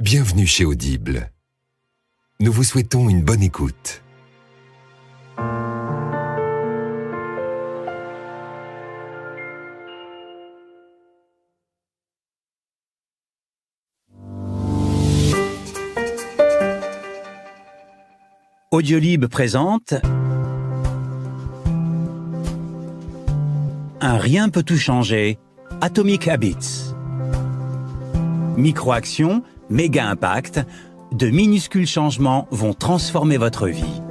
Bienvenue chez Audible. Nous vous souhaitons une bonne écoute. Audiolib présente Un rien peut tout changer. Atomic Habits. Microaction méga impact, de minuscules changements vont transformer votre vie.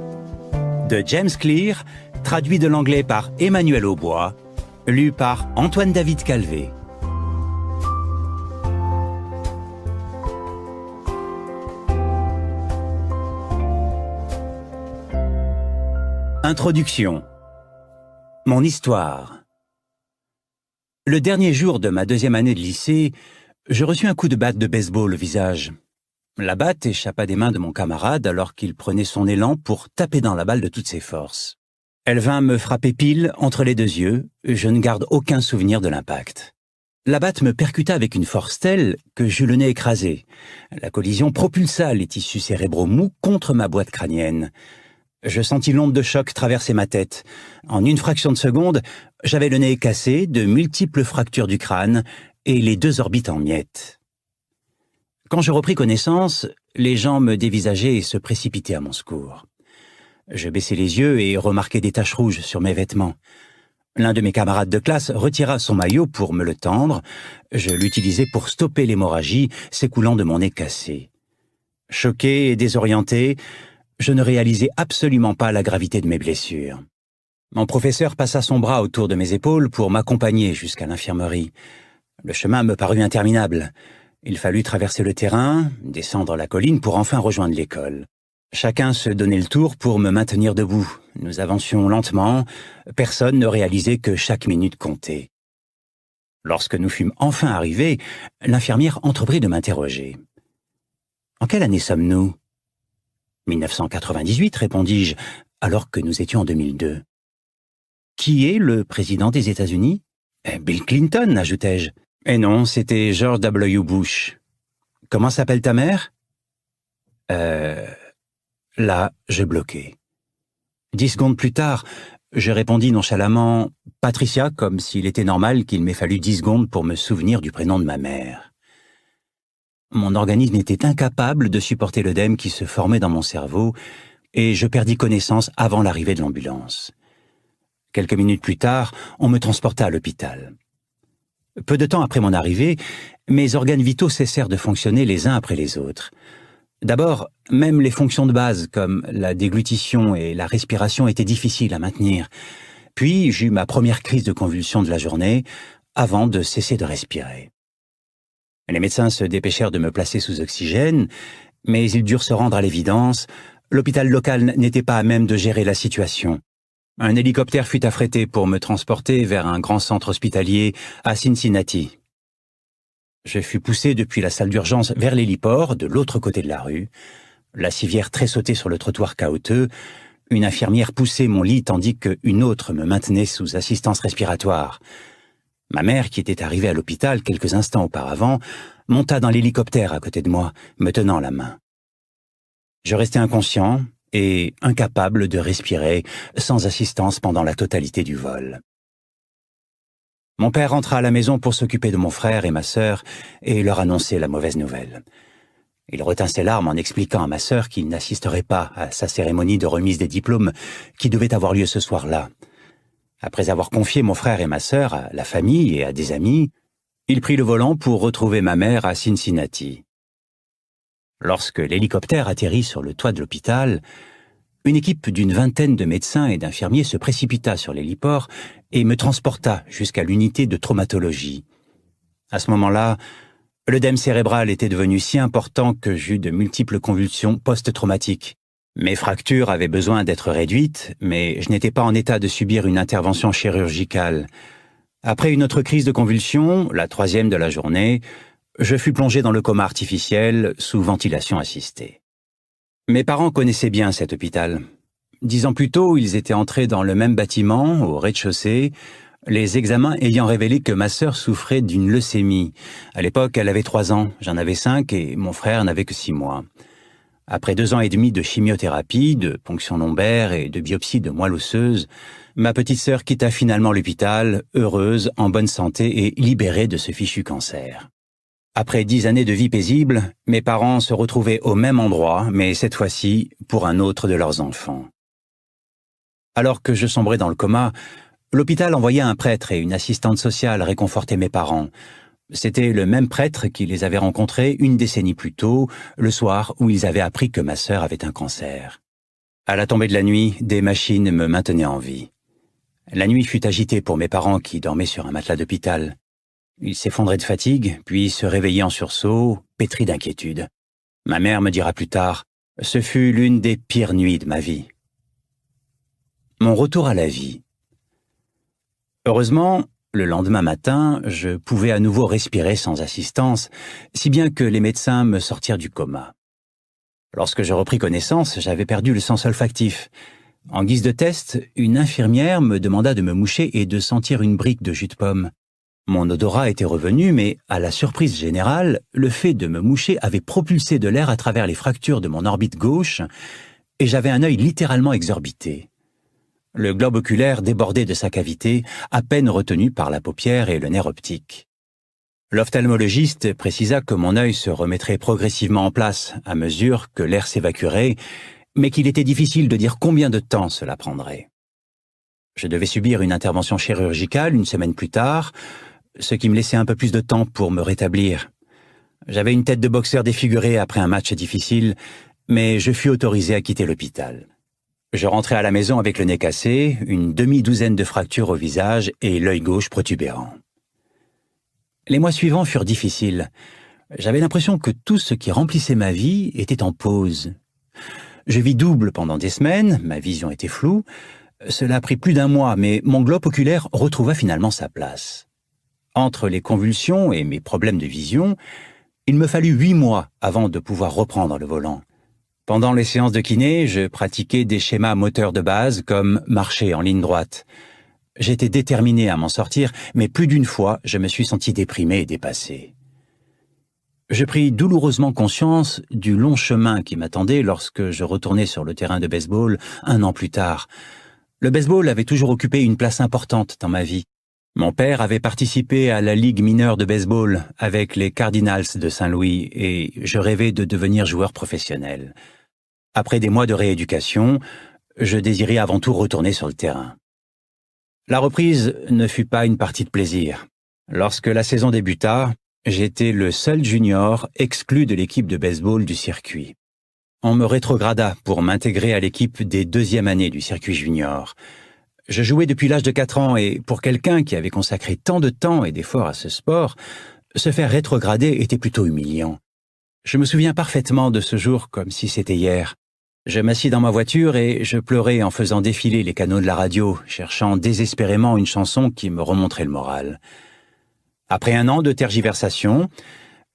De James Clear, traduit de l'anglais par Emmanuel Aubois, lu par Antoine David Calvé. Introduction. Mon histoire. Le dernier jour de ma deuxième année de lycée, je reçus un coup de batte de baseball au visage. La batte échappa des mains de mon camarade alors qu'il prenait son élan pour taper dans la balle de toutes ses forces. Elle vint me frapper pile entre les deux yeux, je ne garde aucun souvenir de l'impact. La batte me percuta avec une force telle que j'eus le nez écrasé. La collision propulsa les tissus cérébraux mous contre ma boîte crânienne. Je sentis l'onde de choc traverser ma tête. En une fraction de seconde, j'avais le nez cassé, de multiples fractures du crâne, et les deux orbites en miettes. Quand je repris connaissance, les gens me dévisageaient et se précipitaient à mon secours. Je baissai les yeux et remarquai des taches rouges sur mes vêtements. L'un de mes camarades de classe retira son maillot pour me le tendre. Je l'utilisai pour stopper l'hémorragie s'écoulant de mon nez cassé. Choqué et désorienté, je ne réalisais absolument pas la gravité de mes blessures. Mon professeur passa son bras autour de mes épaules pour m'accompagner jusqu'à l'infirmerie. Le chemin me parut interminable. Il fallut traverser le terrain, descendre la colline pour enfin rejoindre l'école. Chacun se donnait le tour pour me maintenir debout. Nous avancions lentement, personne ne réalisait que chaque minute comptait. Lorsque nous fûmes enfin arrivés, l'infirmière entreprit de m'interroger. En quelle année sommes-nous 1998, répondis-je, alors que nous étions en 2002. Qui est le président des États-Unis eh, Bill Clinton, ajoutai-je. Eh non, c'était George W. Bush. Comment s'appelle ta mère Euh... Là, j'ai bloqué. Dix secondes plus tard, je répondis nonchalamment « Patricia » comme s'il était normal qu'il m'ait fallu dix secondes pour me souvenir du prénom de ma mère. Mon organisme était incapable de supporter l'œdème qui se formait dans mon cerveau, et je perdis connaissance avant l'arrivée de l'ambulance. Quelques minutes plus tard, on me transporta à l'hôpital. Peu de temps après mon arrivée, mes organes vitaux cessèrent de fonctionner les uns après les autres. D'abord, même les fonctions de base comme la déglutition et la respiration étaient difficiles à maintenir. Puis j'eus ma première crise de convulsion de la journée avant de cesser de respirer. Les médecins se dépêchèrent de me placer sous oxygène, mais ils durent se rendre à l'évidence, l'hôpital local n'était pas à même de gérer la situation. Un hélicoptère fut affrété pour me transporter vers un grand centre hospitalier à Cincinnati. Je fus poussé depuis la salle d'urgence vers l'héliport, de l'autre côté de la rue. La civière tressautait sur le trottoir caoteux. Une infirmière poussait mon lit tandis qu'une autre me maintenait sous assistance respiratoire. Ma mère, qui était arrivée à l'hôpital quelques instants auparavant, monta dans l'hélicoptère à côté de moi, me tenant la main. Je restais inconscient, et incapable de respirer sans assistance pendant la totalité du vol. Mon père rentra à la maison pour s'occuper de mon frère et ma sœur et leur annoncer la mauvaise nouvelle. Il retint ses larmes en expliquant à ma sœur qu'il n'assisterait pas à sa cérémonie de remise des diplômes qui devait avoir lieu ce soir-là. Après avoir confié mon frère et ma sœur à la famille et à des amis, il prit le volant pour retrouver ma mère à Cincinnati. Lorsque l'hélicoptère atterrit sur le toit de l'hôpital, une équipe d'une vingtaine de médecins et d'infirmiers se précipita sur l'héliport et me transporta jusqu'à l'unité de traumatologie. À ce moment-là, l'œdème cérébral était devenu si important que j'eus de multiples convulsions post-traumatiques. Mes fractures avaient besoin d'être réduites, mais je n'étais pas en état de subir une intervention chirurgicale. Après une autre crise de convulsion, la troisième de la journée, je fus plongé dans le coma artificiel sous ventilation assistée. Mes parents connaissaient bien cet hôpital. Dix ans plus tôt, ils étaient entrés dans le même bâtiment, au rez-de-chaussée, les examens ayant révélé que ma sœur souffrait d'une leucémie. À l'époque, elle avait trois ans, j'en avais cinq et mon frère n'avait que six mois. Après deux ans et demi de chimiothérapie, de ponction lombaire et de biopsie de moelle osseuse, ma petite sœur quitta finalement l'hôpital, heureuse, en bonne santé et libérée de ce fichu cancer. Après dix années de vie paisible, mes parents se retrouvaient au même endroit, mais cette fois-ci pour un autre de leurs enfants. Alors que je sombrais dans le coma, l'hôpital envoyait un prêtre et une assistante sociale réconforter mes parents. C'était le même prêtre qui les avait rencontrés une décennie plus tôt, le soir où ils avaient appris que ma sœur avait un cancer. À la tombée de la nuit, des machines me maintenaient en vie. La nuit fut agitée pour mes parents qui dormaient sur un matelas d'hôpital. Il s'effondrait de fatigue, puis se réveillait en sursaut, pétri d'inquiétude. Ma mère me dira plus tard, ce fut l'une des pires nuits de ma vie. Mon retour à la vie. Heureusement, le lendemain matin, je pouvais à nouveau respirer sans assistance, si bien que les médecins me sortirent du coma. Lorsque je repris connaissance, j'avais perdu le sens olfactif. En guise de test, une infirmière me demanda de me moucher et de sentir une brique de jus de pomme. Mon odorat était revenu, mais, à la surprise générale, le fait de me moucher avait propulsé de l'air à travers les fractures de mon orbite gauche, et j'avais un œil littéralement exorbité. Le globe oculaire débordait de sa cavité, à peine retenu par la paupière et le nerf optique. L'ophtalmologiste précisa que mon œil se remettrait progressivement en place à mesure que l'air s'évacuerait, mais qu'il était difficile de dire combien de temps cela prendrait. Je devais subir une intervention chirurgicale une semaine plus tard, ce qui me laissait un peu plus de temps pour me rétablir. J'avais une tête de boxeur défigurée après un match difficile, mais je fus autorisé à quitter l'hôpital. Je rentrais à la maison avec le nez cassé, une demi-douzaine de fractures au visage et l'œil gauche protubérant. Les mois suivants furent difficiles. J'avais l'impression que tout ce qui remplissait ma vie était en pause. Je vis double pendant des semaines, ma vision était floue. Cela a pris plus d'un mois, mais mon globe oculaire retrouva finalement sa place. Entre les convulsions et mes problèmes de vision, il me fallut huit mois avant de pouvoir reprendre le volant. Pendant les séances de kiné, je pratiquais des schémas moteurs de base comme marcher en ligne droite. J'étais déterminé à m'en sortir, mais plus d'une fois, je me suis senti déprimé et dépassé. Je pris douloureusement conscience du long chemin qui m'attendait lorsque je retournais sur le terrain de baseball un an plus tard. Le baseball avait toujours occupé une place importante dans ma vie, mon père avait participé à la Ligue mineure de baseball avec les Cardinals de Saint-Louis et je rêvais de devenir joueur professionnel. Après des mois de rééducation, je désirais avant tout retourner sur le terrain. La reprise ne fut pas une partie de plaisir. Lorsque la saison débuta, j'étais le seul junior exclu de l'équipe de baseball du circuit. On me rétrograda pour m'intégrer à l'équipe des deuxièmes années du circuit junior. Je jouais depuis l'âge de quatre ans et pour quelqu'un qui avait consacré tant de temps et d'efforts à ce sport, se faire rétrograder était plutôt humiliant. Je me souviens parfaitement de ce jour comme si c'était hier. Je m'assis dans ma voiture et je pleurais en faisant défiler les canaux de la radio, cherchant désespérément une chanson qui me remontrait le moral. Après un an de tergiversation,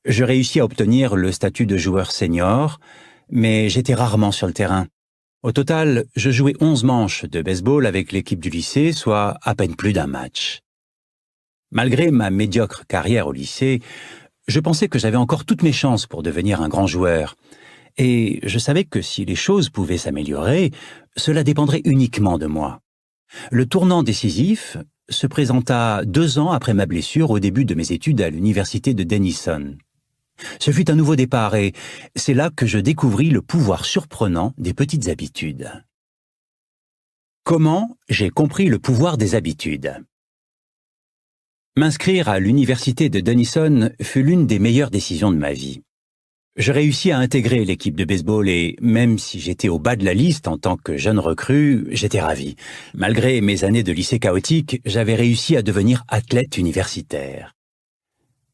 je réussis à obtenir le statut de joueur senior, mais j'étais rarement sur le terrain. Au total, je jouais 11 manches de baseball avec l'équipe du lycée, soit à peine plus d'un match. Malgré ma médiocre carrière au lycée, je pensais que j'avais encore toutes mes chances pour devenir un grand joueur. Et je savais que si les choses pouvaient s'améliorer, cela dépendrait uniquement de moi. Le tournant décisif se présenta deux ans après ma blessure au début de mes études à l'université de Denison. Ce fut un nouveau départ et c'est là que je découvris le pouvoir surprenant des petites habitudes. Comment j'ai compris le pouvoir des habitudes M'inscrire à l'université de Denison fut l'une des meilleures décisions de ma vie. Je réussis à intégrer l'équipe de baseball et même si j'étais au bas de la liste en tant que jeune recrue, j'étais ravi. Malgré mes années de lycée chaotique, j'avais réussi à devenir athlète universitaire.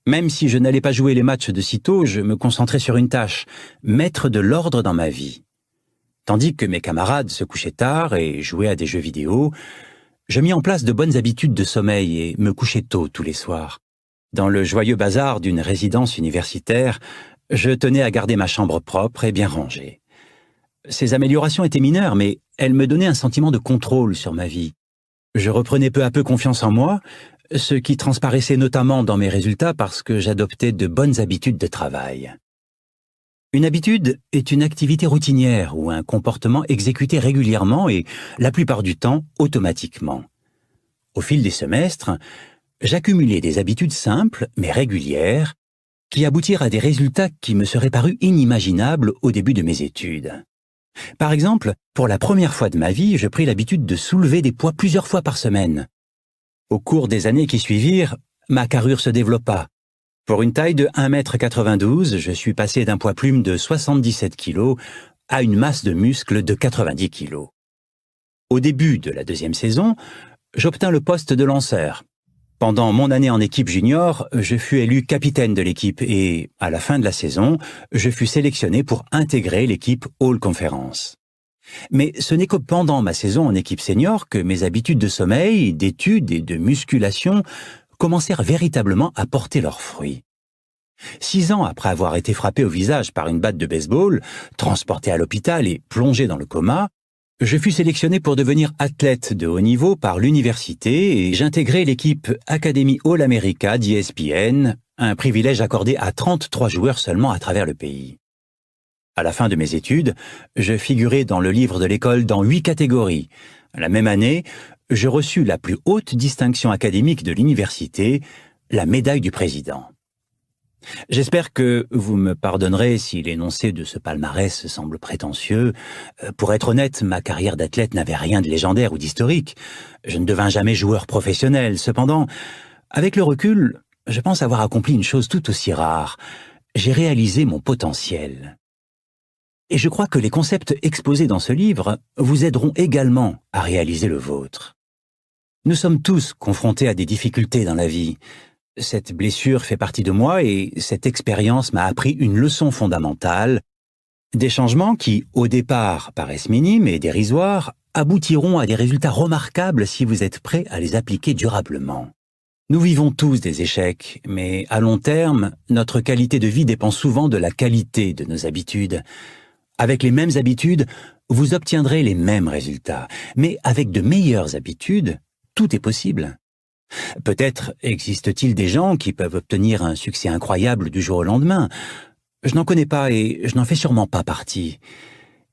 Même si je n'allais pas jouer les matchs de sitôt, je me concentrais sur une tâche, mettre de l'ordre dans ma vie. Tandis que mes camarades se couchaient tard et jouaient à des jeux vidéo, je mis en place de bonnes habitudes de sommeil et me couchais tôt tous les soirs. Dans le joyeux bazar d'une résidence universitaire, je tenais à garder ma chambre propre et bien rangée. Ces améliorations étaient mineures, mais elles me donnaient un sentiment de contrôle sur ma vie. Je reprenais peu à peu confiance en moi, ce qui transparaissait notamment dans mes résultats parce que j'adoptais de bonnes habitudes de travail. Une habitude est une activité routinière ou un comportement exécuté régulièrement et, la plupart du temps, automatiquement. Au fil des semestres, j'accumulais des habitudes simples mais régulières qui aboutirent à des résultats qui me seraient parus inimaginables au début de mes études. Par exemple, pour la première fois de ma vie, je pris l'habitude de soulever des poids plusieurs fois par semaine, au cours des années qui suivirent, ma carrure se développa. Pour une taille de 1m92, je suis passé d'un poids plume de 77 kg à une masse de muscles de 90 kg. Au début de la deuxième saison, j'obtins le poste de lanceur. Pendant mon année en équipe junior, je fus élu capitaine de l'équipe et, à la fin de la saison, je fus sélectionné pour intégrer l'équipe All Conference. Mais ce n'est que pendant ma saison en équipe senior que mes habitudes de sommeil, d'études et de musculation commencèrent véritablement à porter leurs fruits. Six ans après avoir été frappé au visage par une batte de baseball, transporté à l'hôpital et plongé dans le coma, je fus sélectionné pour devenir athlète de haut niveau par l'université et j'intégrai l'équipe Academy All America d'ESPN, un privilège accordé à 33 joueurs seulement à travers le pays. À la fin de mes études, je figurais dans le livre de l'école dans huit catégories. La même année, je reçus la plus haute distinction académique de l'université, la médaille du président. J'espère que vous me pardonnerez si l'énoncé de ce palmarès semble prétentieux. Euh, pour être honnête, ma carrière d'athlète n'avait rien de légendaire ou d'historique. Je ne devins jamais joueur professionnel. Cependant, avec le recul, je pense avoir accompli une chose tout aussi rare. J'ai réalisé mon potentiel. Et je crois que les concepts exposés dans ce livre vous aideront également à réaliser le vôtre. Nous sommes tous confrontés à des difficultés dans la vie. Cette blessure fait partie de moi et cette expérience m'a appris une leçon fondamentale, des changements qui, au départ, paraissent minimes et dérisoires, aboutiront à des résultats remarquables si vous êtes prêt à les appliquer durablement. Nous vivons tous des échecs, mais à long terme, notre qualité de vie dépend souvent de la qualité de nos habitudes. Avec les mêmes habitudes, vous obtiendrez les mêmes résultats, mais avec de meilleures habitudes, tout est possible. Peut-être existe-t-il des gens qui peuvent obtenir un succès incroyable du jour au lendemain. Je n'en connais pas et je n'en fais sûrement pas partie.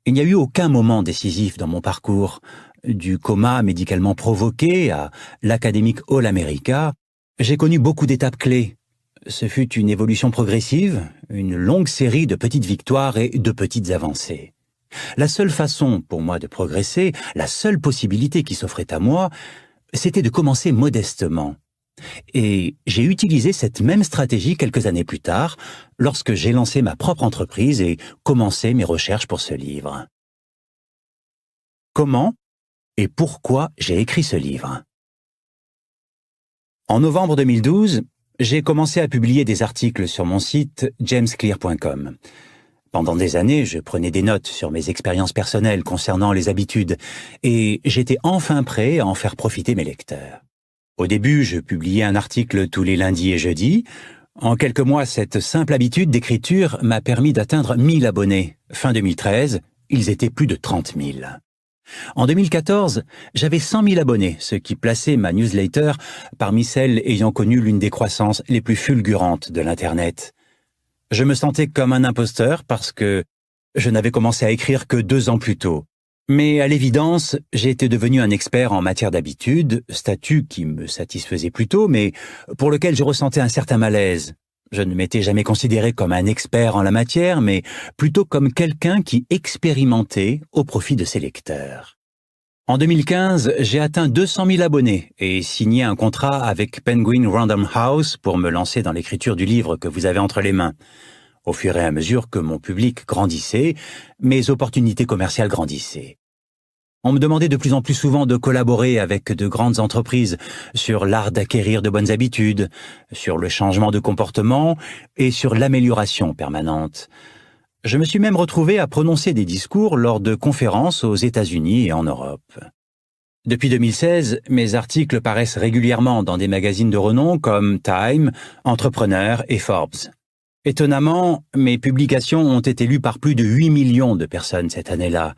Il n'y a eu aucun moment décisif dans mon parcours, du coma médicalement provoqué à l'académique All America. J'ai connu beaucoup d'étapes clés, ce fut une évolution progressive, une longue série de petites victoires et de petites avancées. La seule façon pour moi de progresser, la seule possibilité qui s'offrait à moi, c'était de commencer modestement. Et j'ai utilisé cette même stratégie quelques années plus tard, lorsque j'ai lancé ma propre entreprise et commencé mes recherches pour ce livre. Comment et pourquoi j'ai écrit ce livre En novembre 2012, j'ai commencé à publier des articles sur mon site jamesclear.com. Pendant des années, je prenais des notes sur mes expériences personnelles concernant les habitudes, et j'étais enfin prêt à en faire profiter mes lecteurs. Au début, je publiais un article tous les lundis et jeudis. En quelques mois, cette simple habitude d'écriture m'a permis d'atteindre 1000 abonnés. Fin 2013, ils étaient plus de 30 000. En 2014, j'avais 100 000 abonnés, ce qui plaçait ma newsletter parmi celles ayant connu l'une des croissances les plus fulgurantes de l'Internet. Je me sentais comme un imposteur parce que je n'avais commencé à écrire que deux ans plus tôt. Mais à l'évidence, j'étais devenu un expert en matière d'habitude, statut qui me satisfaisait plutôt, mais pour lequel je ressentais un certain malaise, je ne m'étais jamais considéré comme un expert en la matière, mais plutôt comme quelqu'un qui expérimentait au profit de ses lecteurs. En 2015, j'ai atteint 200 000 abonnés et signé un contrat avec Penguin Random House pour me lancer dans l'écriture du livre que vous avez entre les mains. Au fur et à mesure que mon public grandissait, mes opportunités commerciales grandissaient. On me demandait de plus en plus souvent de collaborer avec de grandes entreprises sur l'art d'acquérir de bonnes habitudes, sur le changement de comportement et sur l'amélioration permanente. Je me suis même retrouvé à prononcer des discours lors de conférences aux États-Unis et en Europe. Depuis 2016, mes articles paraissent régulièrement dans des magazines de renom comme Time, Entrepreneur et Forbes. Étonnamment, mes publications ont été lues par plus de 8 millions de personnes cette année-là,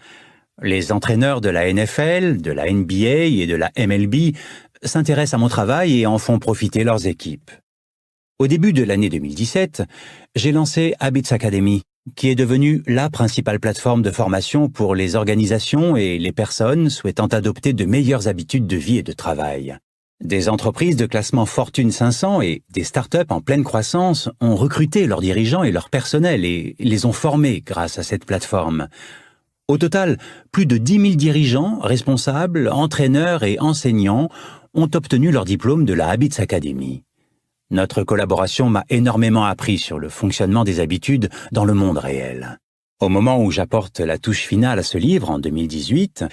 les entraîneurs de la NFL, de la NBA et de la MLB s'intéressent à mon travail et en font profiter leurs équipes. Au début de l'année 2017, j'ai lancé Habits Academy, qui est devenue la principale plateforme de formation pour les organisations et les personnes souhaitant adopter de meilleures habitudes de vie et de travail. Des entreprises de classement Fortune 500 et des startups en pleine croissance ont recruté leurs dirigeants et leur personnel et les ont formés grâce à cette plateforme. Au total, plus de 10 000 dirigeants, responsables, entraîneurs et enseignants ont obtenu leur diplôme de la Habits Academy. Notre collaboration m'a énormément appris sur le fonctionnement des habitudes dans le monde réel. Au moment où j'apporte la touche finale à ce livre, en 2018,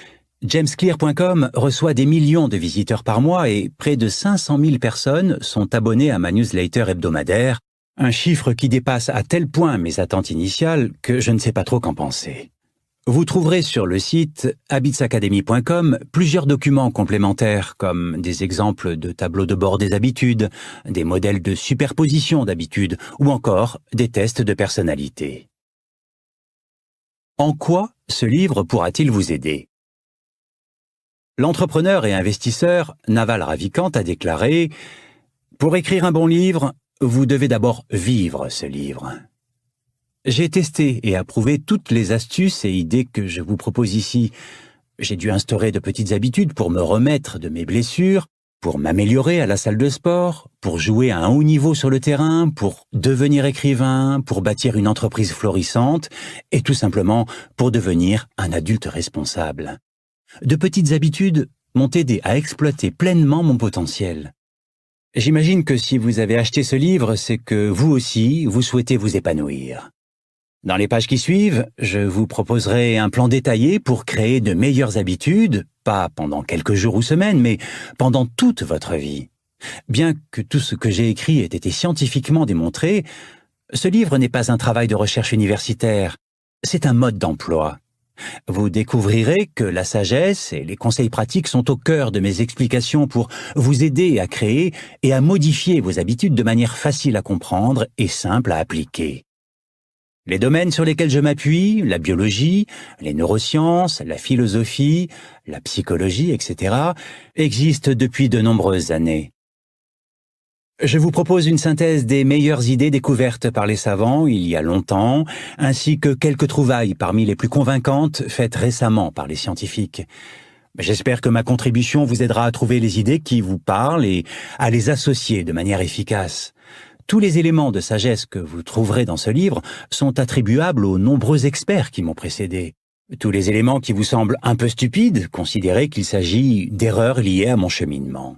JamesClear.com reçoit des millions de visiteurs par mois et près de 500 000 personnes sont abonnées à ma newsletter hebdomadaire, un chiffre qui dépasse à tel point mes attentes initiales que je ne sais pas trop qu'en penser. Vous trouverez sur le site habitsacademy.com plusieurs documents complémentaires comme des exemples de tableaux de bord des habitudes, des modèles de superposition d'habitudes ou encore des tests de personnalité. En quoi ce livre pourra-t-il vous aider L'entrepreneur et investisseur Naval Ravikant a déclaré « Pour écrire un bon livre, vous devez d'abord vivre ce livre. J'ai testé et approuvé toutes les astuces et idées que je vous propose ici. J'ai dû instaurer de petites habitudes pour me remettre de mes blessures, pour m'améliorer à la salle de sport, pour jouer à un haut niveau sur le terrain, pour devenir écrivain, pour bâtir une entreprise florissante et tout simplement pour devenir un adulte responsable. De petites habitudes m'ont aidé à exploiter pleinement mon potentiel. J'imagine que si vous avez acheté ce livre, c'est que vous aussi, vous souhaitez vous épanouir. Dans les pages qui suivent, je vous proposerai un plan détaillé pour créer de meilleures habitudes, pas pendant quelques jours ou semaines, mais pendant toute votre vie. Bien que tout ce que j'ai écrit ait été scientifiquement démontré, ce livre n'est pas un travail de recherche universitaire, c'est un mode d'emploi. Vous découvrirez que la sagesse et les conseils pratiques sont au cœur de mes explications pour vous aider à créer et à modifier vos habitudes de manière facile à comprendre et simple à appliquer. Les domaines sur lesquels je m'appuie, la biologie, les neurosciences, la philosophie, la psychologie, etc., existent depuis de nombreuses années. Je vous propose une synthèse des meilleures idées découvertes par les savants il y a longtemps, ainsi que quelques trouvailles parmi les plus convaincantes faites récemment par les scientifiques. J'espère que ma contribution vous aidera à trouver les idées qui vous parlent et à les associer de manière efficace. Tous les éléments de sagesse que vous trouverez dans ce livre sont attribuables aux nombreux experts qui m'ont précédé. Tous les éléments qui vous semblent un peu stupides, considérez qu'il s'agit d'erreurs liées à mon cheminement.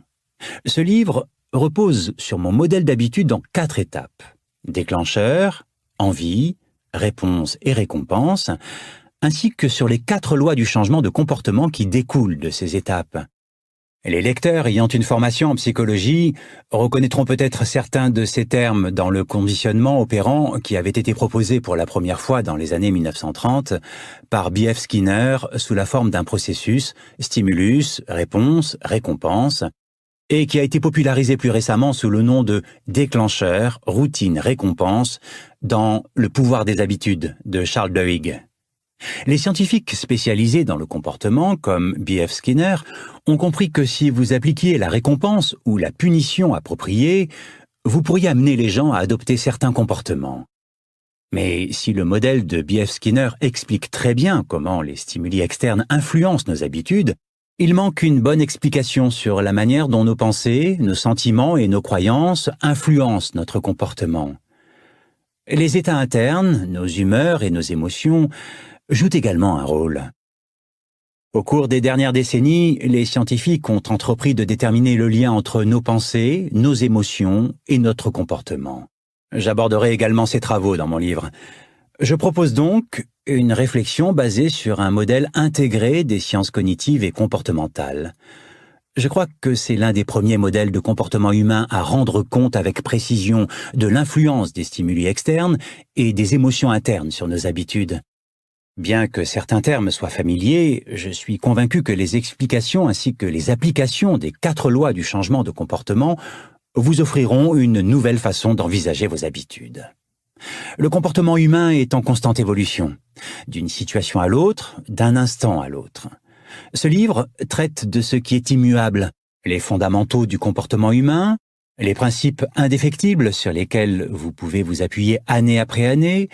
Ce livre repose sur mon modèle d'habitude dans quatre étapes. Déclencheur, envie, réponse et récompense, ainsi que sur les quatre lois du changement de comportement qui découlent de ces étapes. Les lecteurs ayant une formation en psychologie reconnaîtront peut-être certains de ces termes dans le conditionnement opérant qui avait été proposé pour la première fois dans les années 1930 par B.F. Skinner sous la forme d'un processus stimulus, réponse, récompense, et qui a été popularisé plus récemment sous le nom de déclencheur, routine, récompense dans Le pouvoir des habitudes de Charles Duhigg. Les scientifiques spécialisés dans le comportement, comme B.F. Skinner, ont compris que si vous appliquiez la récompense ou la punition appropriée, vous pourriez amener les gens à adopter certains comportements. Mais si le modèle de B.F. Skinner explique très bien comment les stimuli externes influencent nos habitudes, il manque une bonne explication sur la manière dont nos pensées, nos sentiments et nos croyances influencent notre comportement. Les états internes, nos humeurs et nos émotions jouent également un rôle. Au cours des dernières décennies, les scientifiques ont entrepris de déterminer le lien entre nos pensées, nos émotions et notre comportement. J'aborderai également ces travaux dans mon livre. Je propose donc une réflexion basée sur un modèle intégré des sciences cognitives et comportementales. Je crois que c'est l'un des premiers modèles de comportement humain à rendre compte avec précision de l'influence des stimuli externes et des émotions internes sur nos habitudes. Bien que certains termes soient familiers, je suis convaincu que les explications ainsi que les applications des quatre lois du changement de comportement vous offriront une nouvelle façon d'envisager vos habitudes. Le comportement humain est en constante évolution, d'une situation à l'autre, d'un instant à l'autre. Ce livre traite de ce qui est immuable, les fondamentaux du comportement humain, les principes indéfectibles sur lesquels vous pouvez vous appuyer année après année,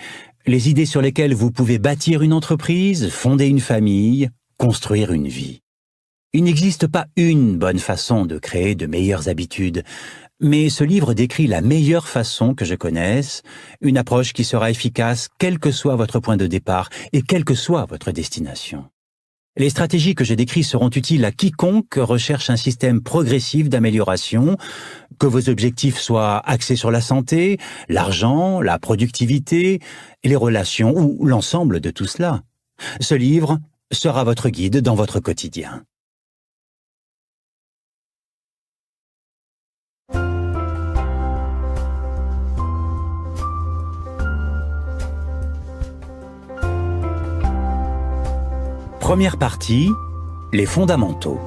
les idées sur lesquelles vous pouvez bâtir une entreprise, fonder une famille, construire une vie. Il n'existe pas une bonne façon de créer de meilleures habitudes, mais ce livre décrit la meilleure façon que je connaisse, une approche qui sera efficace quel que soit votre point de départ et quelle que soit votre destination. Les stratégies que j'ai décrites seront utiles à quiconque recherche un système progressif d'amélioration, que vos objectifs soient axés sur la santé, l'argent, la productivité, les relations ou l'ensemble de tout cela. Ce livre sera votre guide dans votre quotidien. Première partie, les fondamentaux.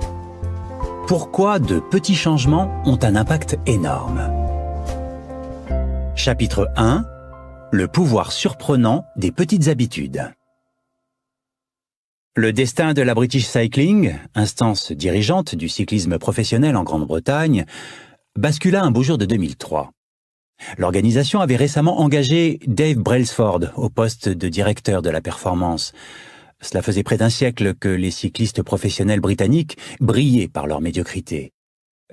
Pourquoi de petits changements ont un impact énorme Chapitre 1 Le pouvoir surprenant des petites habitudes. Le destin de la British Cycling, instance dirigeante du cyclisme professionnel en Grande-Bretagne, bascula un beau jour de 2003. L'organisation avait récemment engagé Dave Brailsford au poste de directeur de la performance, cela faisait près d'un siècle que les cyclistes professionnels britanniques brillaient par leur médiocrité.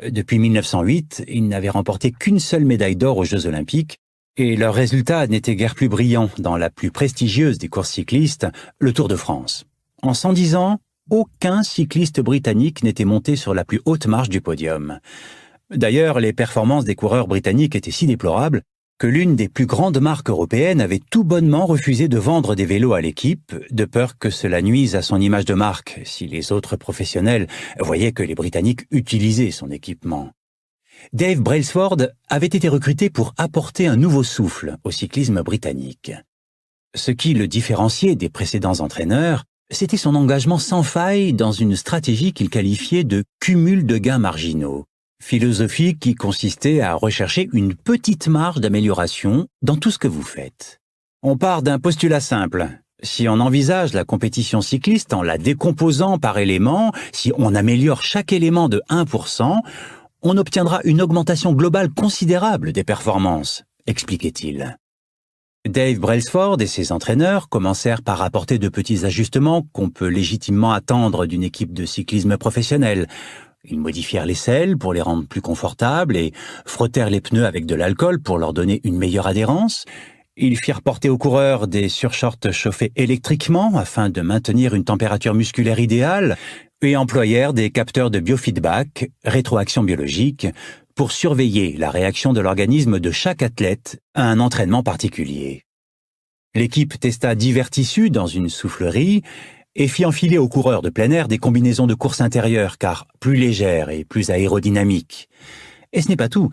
Euh, depuis 1908, ils n'avaient remporté qu'une seule médaille d'or aux Jeux olympiques, et leurs résultats n'étaient guère plus brillants dans la plus prestigieuse des courses cyclistes, le Tour de France. En 110 ans, aucun cycliste britannique n'était monté sur la plus haute marche du podium. D'ailleurs, les performances des coureurs britanniques étaient si déplorables que l'une des plus grandes marques européennes avait tout bonnement refusé de vendre des vélos à l'équipe, de peur que cela nuise à son image de marque si les autres professionnels voyaient que les Britanniques utilisaient son équipement. Dave Brailsford avait été recruté pour apporter un nouveau souffle au cyclisme britannique. Ce qui le différenciait des précédents entraîneurs, c'était son engagement sans faille dans une stratégie qu'il qualifiait de cumul de gains marginaux philosophie qui consistait à rechercher une petite marge d'amélioration dans tout ce que vous faites. On part d'un postulat simple. Si on envisage la compétition cycliste en la décomposant par éléments, si on améliore chaque élément de 1%, on obtiendra une augmentation globale considérable des performances, expliquait-il. Dave Brailsford et ses entraîneurs commencèrent par apporter de petits ajustements qu'on peut légitimement attendre d'une équipe de cyclisme professionnel. Ils modifièrent les selles pour les rendre plus confortables et frottèrent les pneus avec de l'alcool pour leur donner une meilleure adhérence. Ils firent porter aux coureurs des surshorts chauffés électriquement afin de maintenir une température musculaire idéale et employèrent des capteurs de biofeedback, rétroaction biologique, pour surveiller la réaction de l'organisme de chaque athlète à un entraînement particulier. L'équipe testa divers tissus dans une soufflerie et fit enfiler aux coureurs de plein air des combinaisons de course intérieure, car plus légères et plus aérodynamiques. Et ce n'est pas tout.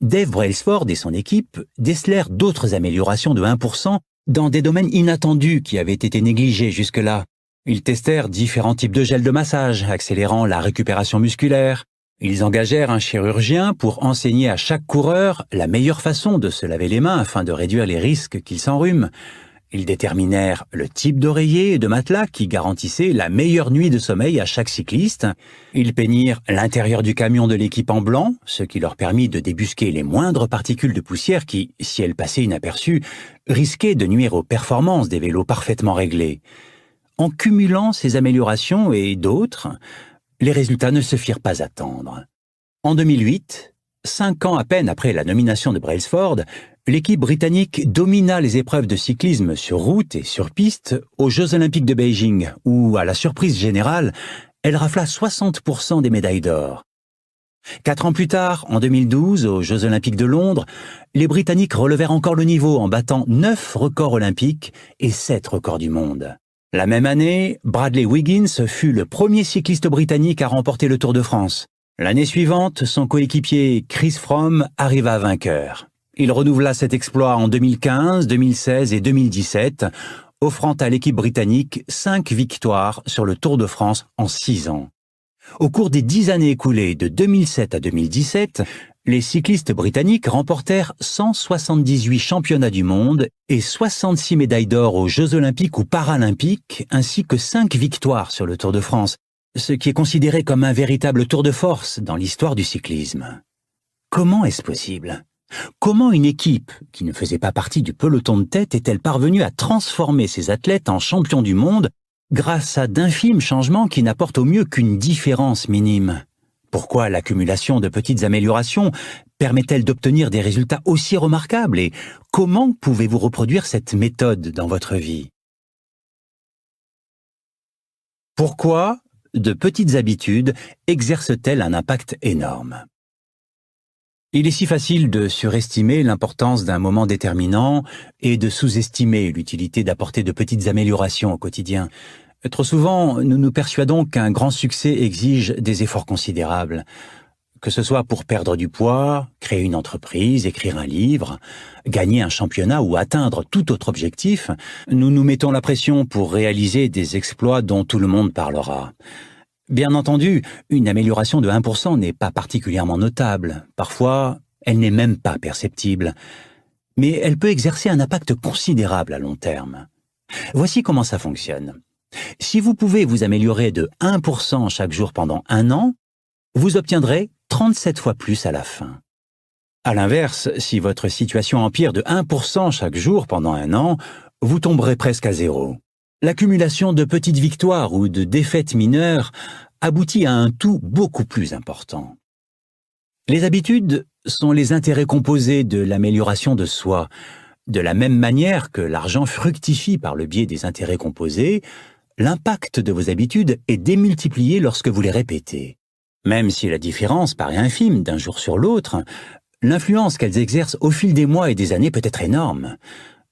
Dave Brailsford et son équipe décelèrent d'autres améliorations de 1% dans des domaines inattendus qui avaient été négligés jusque-là. Ils testèrent différents types de gel de massage, accélérant la récupération musculaire. Ils engagèrent un chirurgien pour enseigner à chaque coureur la meilleure façon de se laver les mains afin de réduire les risques qu'il s'enrhume. Ils déterminèrent le type d'oreiller et de matelas qui garantissait la meilleure nuit de sommeil à chaque cycliste. Ils peignirent l'intérieur du camion de l'équipe en blanc, ce qui leur permit de débusquer les moindres particules de poussière qui, si elles passaient inaperçues, risquaient de nuire aux performances des vélos parfaitement réglés. En cumulant ces améliorations et d'autres, les résultats ne se firent pas attendre. En 2008, Cinq ans à peine après la nomination de Brailsford, l'équipe britannique domina les épreuves de cyclisme sur route et sur piste aux Jeux olympiques de Beijing, où, à la surprise générale, elle rafla 60% des médailles d'or. Quatre ans plus tard, en 2012, aux Jeux olympiques de Londres, les Britanniques relevèrent encore le niveau en battant neuf records olympiques et sept records du monde. La même année, Bradley Wiggins fut le premier cycliste britannique à remporter le Tour de France. L'année suivante, son coéquipier Chris Fromm arriva vainqueur. Il renouvela cet exploit en 2015, 2016 et 2017, offrant à l'équipe britannique cinq victoires sur le Tour de France en six ans. Au cours des dix années écoulées de 2007 à 2017, les cyclistes britanniques remportèrent 178 championnats du monde et 66 médailles d'or aux Jeux olympiques ou paralympiques, ainsi que 5 victoires sur le Tour de France, ce qui est considéré comme un véritable tour de force dans l'histoire du cyclisme. Comment est-ce possible Comment une équipe qui ne faisait pas partie du peloton de tête est-elle parvenue à transformer ses athlètes en champions du monde grâce à d'infimes changements qui n'apportent au mieux qu'une différence minime Pourquoi l'accumulation de petites améliorations permet-elle d'obtenir des résultats aussi remarquables et comment pouvez-vous reproduire cette méthode dans votre vie Pourquoi de petites habitudes exercent-elles un impact énorme Il est si facile de surestimer l'importance d'un moment déterminant et de sous-estimer l'utilité d'apporter de petites améliorations au quotidien. Trop souvent, nous nous persuadons qu'un grand succès exige des efforts considérables que ce soit pour perdre du poids, créer une entreprise, écrire un livre, gagner un championnat ou atteindre tout autre objectif, nous nous mettons la pression pour réaliser des exploits dont tout le monde parlera. Bien entendu, une amélioration de 1% n'est pas particulièrement notable, parfois elle n'est même pas perceptible, mais elle peut exercer un impact considérable à long terme. Voici comment ça fonctionne. Si vous pouvez vous améliorer de 1% chaque jour pendant un an, vous obtiendrez 37 fois plus à la fin. À l'inverse, si votre situation empire de 1% chaque jour pendant un an, vous tomberez presque à zéro. L'accumulation de petites victoires ou de défaites mineures aboutit à un tout beaucoup plus important. Les habitudes sont les intérêts composés de l'amélioration de soi. De la même manière que l'argent fructifie par le biais des intérêts composés, l'impact de vos habitudes est démultiplié lorsque vous les répétez. Même si la différence paraît infime d'un jour sur l'autre, l'influence qu'elles exercent au fil des mois et des années peut être énorme.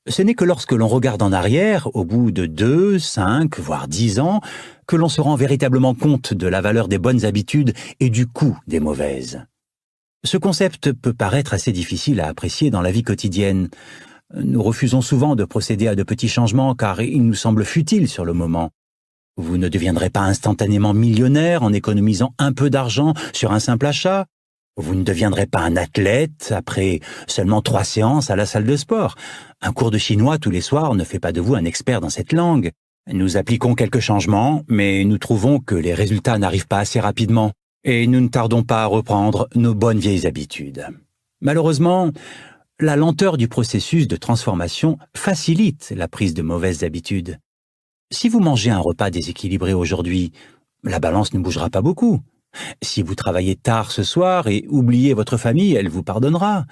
Ce n'est que lorsque l'on regarde en arrière, au bout de deux, cinq, voire dix ans, que l'on se rend véritablement compte de la valeur des bonnes habitudes et du coût des mauvaises. Ce concept peut paraître assez difficile à apprécier dans la vie quotidienne. Nous refusons souvent de procéder à de petits changements car ils nous semblent futiles sur le moment. Vous ne deviendrez pas instantanément millionnaire en économisant un peu d'argent sur un simple achat. Vous ne deviendrez pas un athlète après seulement trois séances à la salle de sport. Un cours de chinois tous les soirs ne fait pas de vous un expert dans cette langue. Nous appliquons quelques changements, mais nous trouvons que les résultats n'arrivent pas assez rapidement, et nous ne tardons pas à reprendre nos bonnes vieilles habitudes. Malheureusement, la lenteur du processus de transformation facilite la prise de mauvaises habitudes. Si vous mangez un repas déséquilibré aujourd'hui, la balance ne bougera pas beaucoup. Si vous travaillez tard ce soir et oubliez votre famille, elle vous pardonnera.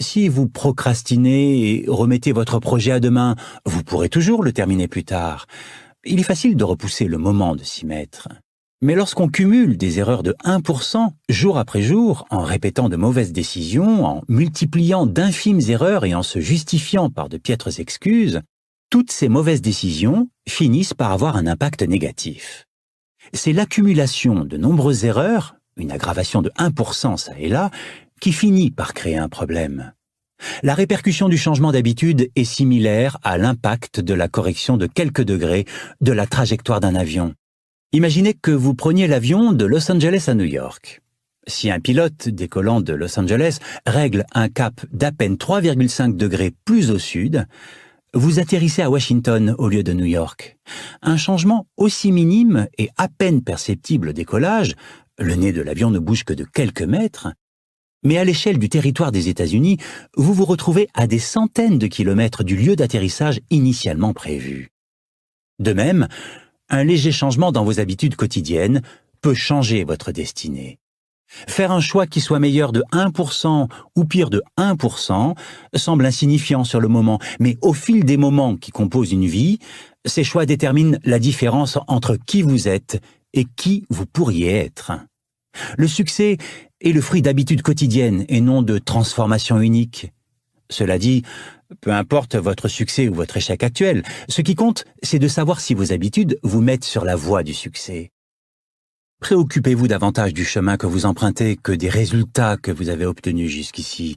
Si vous procrastinez et remettez votre projet à demain, vous pourrez toujours le terminer plus tard. Il est facile de repousser le moment de s'y mettre. Mais lorsqu'on cumule des erreurs de 1% jour après jour, en répétant de mauvaises décisions, en multipliant d'infimes erreurs et en se justifiant par de piètres excuses, toutes ces mauvaises décisions finissent par avoir un impact négatif. C'est l'accumulation de nombreuses erreurs, une aggravation de 1% ça et là, qui finit par créer un problème. La répercussion du changement d'habitude est similaire à l'impact de la correction de quelques degrés de la trajectoire d'un avion. Imaginez que vous preniez l'avion de Los Angeles à New York. Si un pilote décollant de Los Angeles règle un cap d'à peine 3,5 degrés plus au sud, vous atterrissez à Washington au lieu de New York. Un changement aussi minime et à peine perceptible au décollage, le nez de l'avion ne bouge que de quelques mètres, mais à l'échelle du territoire des États-Unis, vous vous retrouvez à des centaines de kilomètres du lieu d'atterrissage initialement prévu. De même, un léger changement dans vos habitudes quotidiennes peut changer votre destinée. Faire un choix qui soit meilleur de 1% ou pire de 1% semble insignifiant sur le moment, mais au fil des moments qui composent une vie, ces choix déterminent la différence entre qui vous êtes et qui vous pourriez être. Le succès est le fruit d'habitudes quotidiennes et non de transformations uniques. Cela dit, peu importe votre succès ou votre échec actuel, ce qui compte, c'est de savoir si vos habitudes vous mettent sur la voie du succès. Préoccupez-vous davantage du chemin que vous empruntez que des résultats que vous avez obtenus jusqu'ici.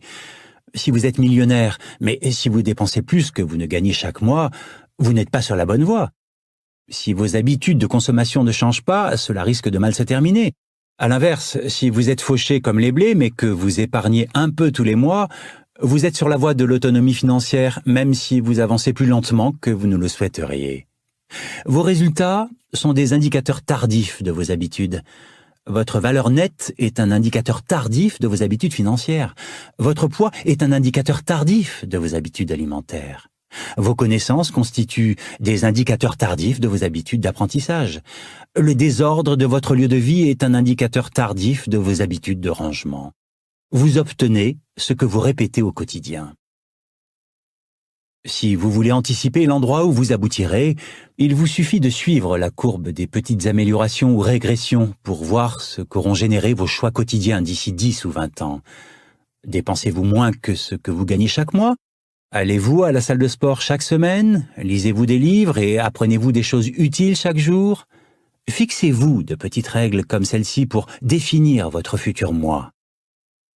Si vous êtes millionnaire, mais si vous dépensez plus que vous ne gagnez chaque mois, vous n'êtes pas sur la bonne voie. Si vos habitudes de consommation ne changent pas, cela risque de mal se terminer. À l'inverse, si vous êtes fauché comme les blés, mais que vous épargnez un peu tous les mois, vous êtes sur la voie de l'autonomie financière, même si vous avancez plus lentement que vous ne le souhaiteriez. Vos résultats sont des indicateurs tardifs de vos habitudes. Votre valeur nette est un indicateur tardif de vos habitudes financières. Votre poids est un indicateur tardif de vos habitudes alimentaires. Vos connaissances constituent des indicateurs tardifs de vos habitudes d'apprentissage. Le désordre de votre lieu de vie est un indicateur tardif de vos habitudes de rangement. Vous obtenez ce que vous répétez au quotidien. Si vous voulez anticiper l'endroit où vous aboutirez, il vous suffit de suivre la courbe des petites améliorations ou régressions pour voir ce qu'auront généré vos choix quotidiens d'ici 10 ou 20 ans. Dépensez-vous moins que ce que vous gagnez chaque mois Allez-vous à la salle de sport chaque semaine Lisez-vous des livres et apprenez-vous des choses utiles chaque jour Fixez-vous de petites règles comme celle-ci pour définir votre futur moi.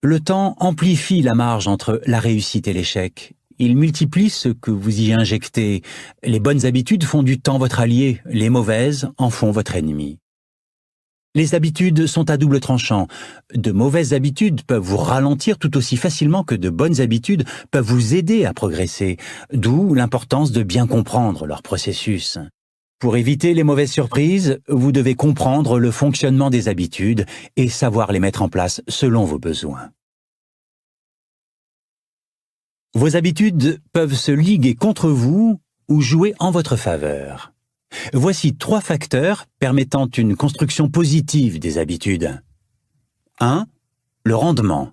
Le temps amplifie la marge entre la réussite et l'échec, il multiplie ce que vous y injectez. Les bonnes habitudes font du temps votre allié, les mauvaises en font votre ennemi. Les habitudes sont à double tranchant. De mauvaises habitudes peuvent vous ralentir tout aussi facilement que de bonnes habitudes peuvent vous aider à progresser, d'où l'importance de bien comprendre leur processus. Pour éviter les mauvaises surprises, vous devez comprendre le fonctionnement des habitudes et savoir les mettre en place selon vos besoins. Vos habitudes peuvent se liguer contre vous ou jouer en votre faveur. Voici trois facteurs permettant une construction positive des habitudes. 1. Le rendement.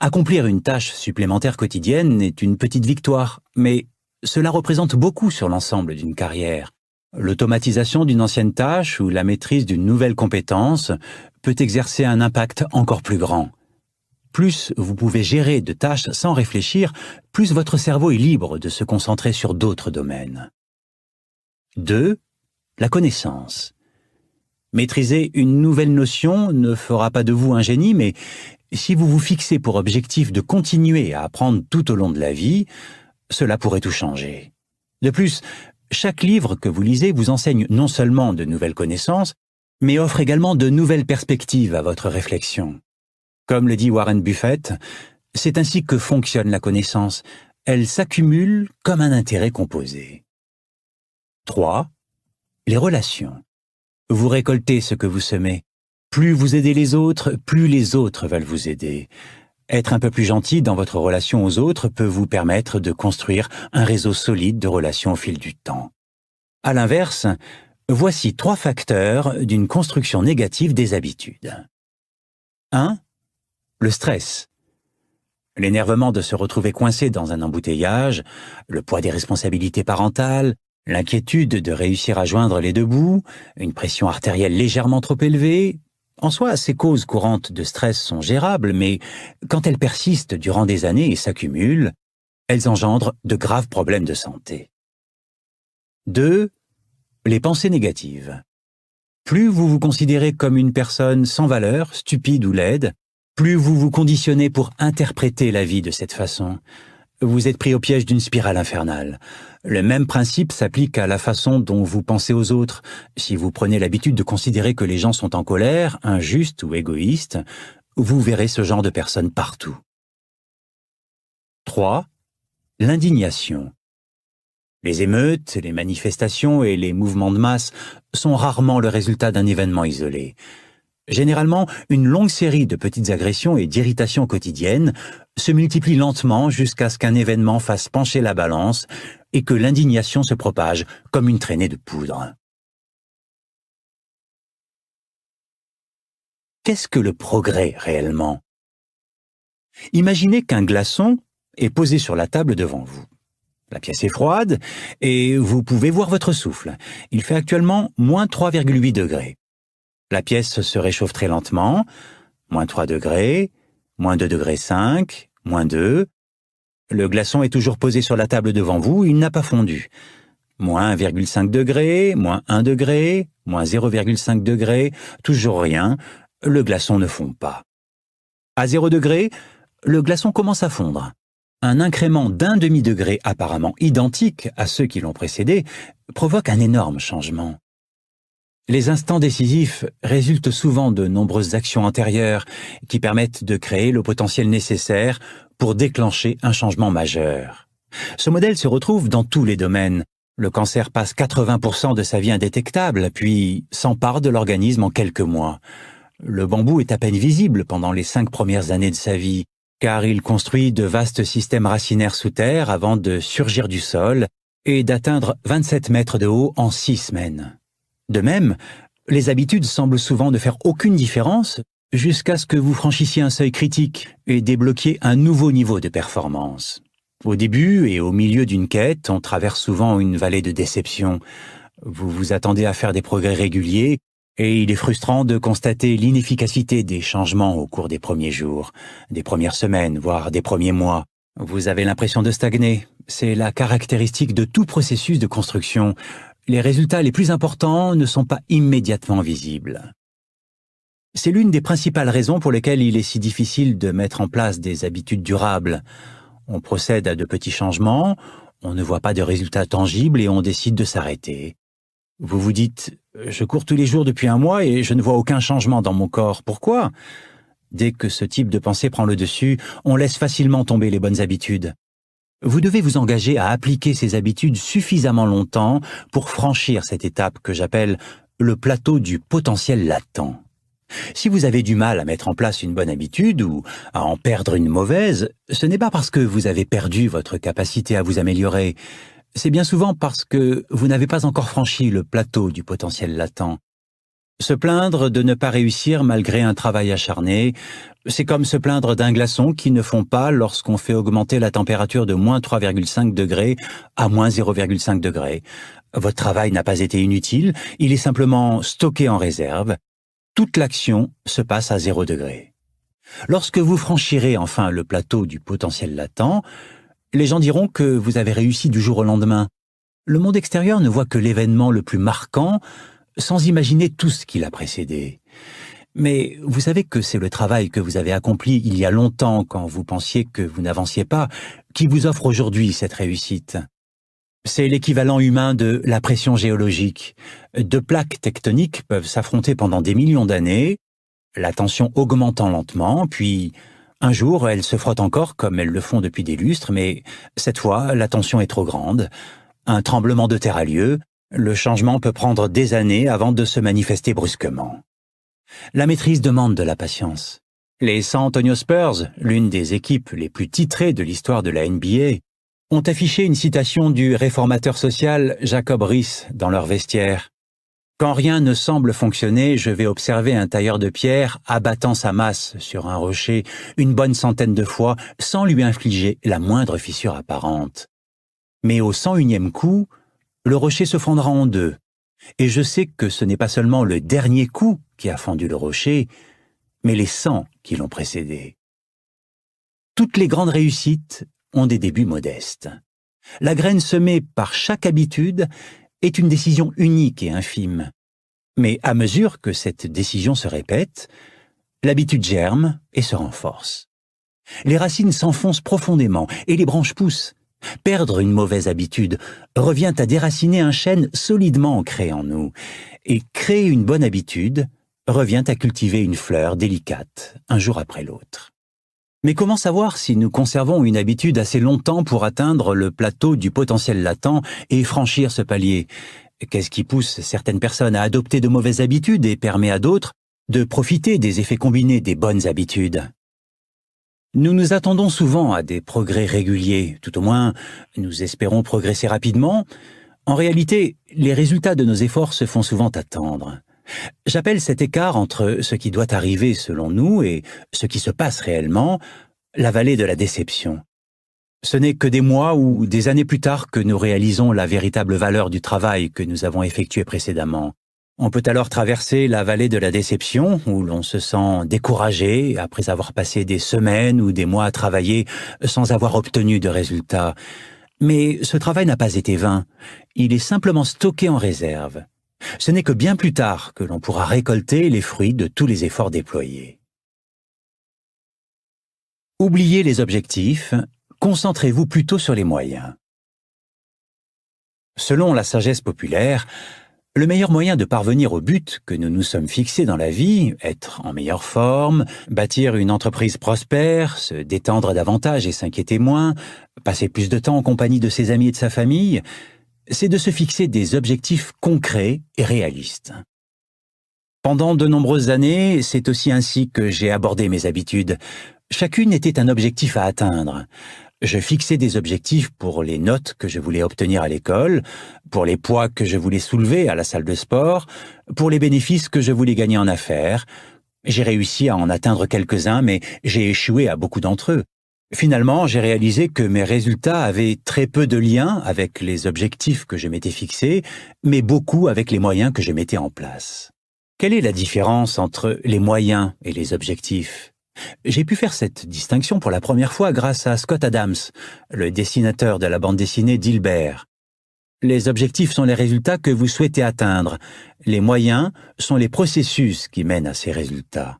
Accomplir une tâche supplémentaire quotidienne est une petite victoire, mais cela représente beaucoup sur l'ensemble d'une carrière. L'automatisation d'une ancienne tâche ou la maîtrise d'une nouvelle compétence peut exercer un impact encore plus grand plus vous pouvez gérer de tâches sans réfléchir, plus votre cerveau est libre de se concentrer sur d'autres domaines. 2. La connaissance. Maîtriser une nouvelle notion ne fera pas de vous un génie, mais si vous vous fixez pour objectif de continuer à apprendre tout au long de la vie, cela pourrait tout changer. De plus, chaque livre que vous lisez vous enseigne non seulement de nouvelles connaissances, mais offre également de nouvelles perspectives à votre réflexion. Comme le dit Warren Buffett, c'est ainsi que fonctionne la connaissance. Elle s'accumule comme un intérêt composé. 3. Les relations. Vous récoltez ce que vous semez. Plus vous aidez les autres, plus les autres veulent vous aider. Être un peu plus gentil dans votre relation aux autres peut vous permettre de construire un réseau solide de relations au fil du temps. À l'inverse, voici trois facteurs d'une construction négative des habitudes. 1 le stress, l'énervement de se retrouver coincé dans un embouteillage, le poids des responsabilités parentales, l'inquiétude de réussir à joindre les deux bouts, une pression artérielle légèrement trop élevée. En soi, ces causes courantes de stress sont gérables, mais quand elles persistent durant des années et s'accumulent, elles engendrent de graves problèmes de santé. 2. Les pensées négatives. Plus vous vous considérez comme une personne sans valeur, stupide ou laide, plus vous vous conditionnez pour interpréter la vie de cette façon, vous êtes pris au piège d'une spirale infernale. Le même principe s'applique à la façon dont vous pensez aux autres. Si vous prenez l'habitude de considérer que les gens sont en colère, injustes ou égoïstes, vous verrez ce genre de personnes partout. 3. L'indignation. Les émeutes, les manifestations et les mouvements de masse sont rarement le résultat d'un événement isolé. Généralement, une longue série de petites agressions et d'irritations quotidiennes se multiplie lentement jusqu'à ce qu'un événement fasse pencher la balance et que l'indignation se propage comme une traînée de poudre. Qu'est-ce que le progrès réellement Imaginez qu'un glaçon est posé sur la table devant vous. La pièce est froide et vous pouvez voir votre souffle. Il fait actuellement moins 3,8 degrés. La pièce se réchauffe très lentement, moins 3 degrés, moins 2 degrés 5, moins 2. Le glaçon est toujours posé sur la table devant vous, il n'a pas fondu. Moins 1,5 degré, moins 1 degré, moins 0,5 degré, toujours rien, le glaçon ne fond pas. À 0 degré, le glaçon commence à fondre. Un incrément d'un demi-degré apparemment identique à ceux qui l'ont précédé provoque un énorme changement. Les instants décisifs résultent souvent de nombreuses actions antérieures qui permettent de créer le potentiel nécessaire pour déclencher un changement majeur. Ce modèle se retrouve dans tous les domaines. Le cancer passe 80% de sa vie indétectable, puis s'empare de l'organisme en quelques mois. Le bambou est à peine visible pendant les cinq premières années de sa vie, car il construit de vastes systèmes racinaires sous terre avant de surgir du sol et d'atteindre 27 mètres de haut en six semaines. De même, les habitudes semblent souvent ne faire aucune différence jusqu'à ce que vous franchissiez un seuil critique et débloquiez un nouveau niveau de performance. Au début et au milieu d'une quête, on traverse souvent une vallée de déception. Vous vous attendez à faire des progrès réguliers et il est frustrant de constater l'inefficacité des changements au cours des premiers jours, des premières semaines, voire des premiers mois. Vous avez l'impression de stagner. C'est la caractéristique de tout processus de construction les résultats les plus importants ne sont pas immédiatement visibles. C'est l'une des principales raisons pour lesquelles il est si difficile de mettre en place des habitudes durables. On procède à de petits changements, on ne voit pas de résultats tangibles et on décide de s'arrêter. Vous vous dites ⁇ Je cours tous les jours depuis un mois et je ne vois aucun changement dans mon corps. Pourquoi ?⁇ Dès que ce type de pensée prend le dessus, on laisse facilement tomber les bonnes habitudes. Vous devez vous engager à appliquer ces habitudes suffisamment longtemps pour franchir cette étape que j'appelle le plateau du potentiel latent. Si vous avez du mal à mettre en place une bonne habitude ou à en perdre une mauvaise, ce n'est pas parce que vous avez perdu votre capacité à vous améliorer, c'est bien souvent parce que vous n'avez pas encore franchi le plateau du potentiel latent. Se plaindre de ne pas réussir malgré un travail acharné, c'est comme se plaindre d'un glaçon qui ne fond pas lorsqu'on fait augmenter la température de moins 3,5 degrés à moins 0,5 degrés. Votre travail n'a pas été inutile, il est simplement stocké en réserve. Toute l'action se passe à 0 degré. Lorsque vous franchirez enfin le plateau du potentiel latent, les gens diront que vous avez réussi du jour au lendemain. Le monde extérieur ne voit que l'événement le plus marquant, sans imaginer tout ce qui l'a précédé. Mais vous savez que c'est le travail que vous avez accompli il y a longtemps quand vous pensiez que vous n'avanciez pas qui vous offre aujourd'hui cette réussite. C'est l'équivalent humain de la pression géologique. Deux plaques tectoniques peuvent s'affronter pendant des millions d'années, la tension augmentant lentement, puis un jour elles se frottent encore comme elles le font depuis des lustres, mais cette fois la tension est trop grande. Un tremblement de terre a lieu, le changement peut prendre des années avant de se manifester brusquement. La maîtrise demande de la patience. Les San Antonio Spurs, l'une des équipes les plus titrées de l'histoire de la NBA, ont affiché une citation du réformateur social Jacob Riis dans leur vestiaire. Quand rien ne semble fonctionner, je vais observer un tailleur de pierre abattant sa masse sur un rocher une bonne centaine de fois sans lui infliger la moindre fissure apparente. Mais au 101e coup, le rocher se fendra en deux, et je sais que ce n'est pas seulement le dernier coup qui a fendu le rocher, mais les cent qui l'ont précédé. Toutes les grandes réussites ont des débuts modestes. La graine semée par chaque habitude est une décision unique et infime. Mais à mesure que cette décision se répète, l'habitude germe et se renforce. Les racines s'enfoncent profondément et les branches poussent, Perdre une mauvaise habitude revient à déraciner un chêne solidement ancré en nous, et créer une bonne habitude revient à cultiver une fleur délicate, un jour après l'autre. Mais comment savoir si nous conservons une habitude assez longtemps pour atteindre le plateau du potentiel latent et franchir ce palier Qu'est-ce qui pousse certaines personnes à adopter de mauvaises habitudes et permet à d'autres de profiter des effets combinés des bonnes habitudes nous nous attendons souvent à des progrès réguliers, tout au moins nous espérons progresser rapidement. En réalité, les résultats de nos efforts se font souvent attendre. J'appelle cet écart entre ce qui doit arriver selon nous et ce qui se passe réellement la vallée de la déception. Ce n'est que des mois ou des années plus tard que nous réalisons la véritable valeur du travail que nous avons effectué précédemment. On peut alors traverser la vallée de la déception, où l'on se sent découragé après avoir passé des semaines ou des mois à travailler sans avoir obtenu de résultats. Mais ce travail n'a pas été vain, il est simplement stocké en réserve. Ce n'est que bien plus tard que l'on pourra récolter les fruits de tous les efforts déployés. Oubliez les objectifs, concentrez-vous plutôt sur les moyens. Selon la sagesse populaire, le meilleur moyen de parvenir au but que nous nous sommes fixés dans la vie, être en meilleure forme, bâtir une entreprise prospère, se détendre davantage et s'inquiéter moins, passer plus de temps en compagnie de ses amis et de sa famille, c'est de se fixer des objectifs concrets et réalistes. Pendant de nombreuses années, c'est aussi ainsi que j'ai abordé mes habitudes. Chacune était un objectif à atteindre. Je fixais des objectifs pour les notes que je voulais obtenir à l'école, pour les poids que je voulais soulever à la salle de sport, pour les bénéfices que je voulais gagner en affaires. J'ai réussi à en atteindre quelques-uns, mais j'ai échoué à beaucoup d'entre eux. Finalement, j'ai réalisé que mes résultats avaient très peu de lien avec les objectifs que je m'étais fixés, mais beaucoup avec les moyens que je mettais en place. Quelle est la différence entre les moyens et les objectifs j'ai pu faire cette distinction pour la première fois grâce à Scott Adams, le dessinateur de la bande dessinée d'Hilbert. Les objectifs sont les résultats que vous souhaitez atteindre. Les moyens sont les processus qui mènent à ces résultats.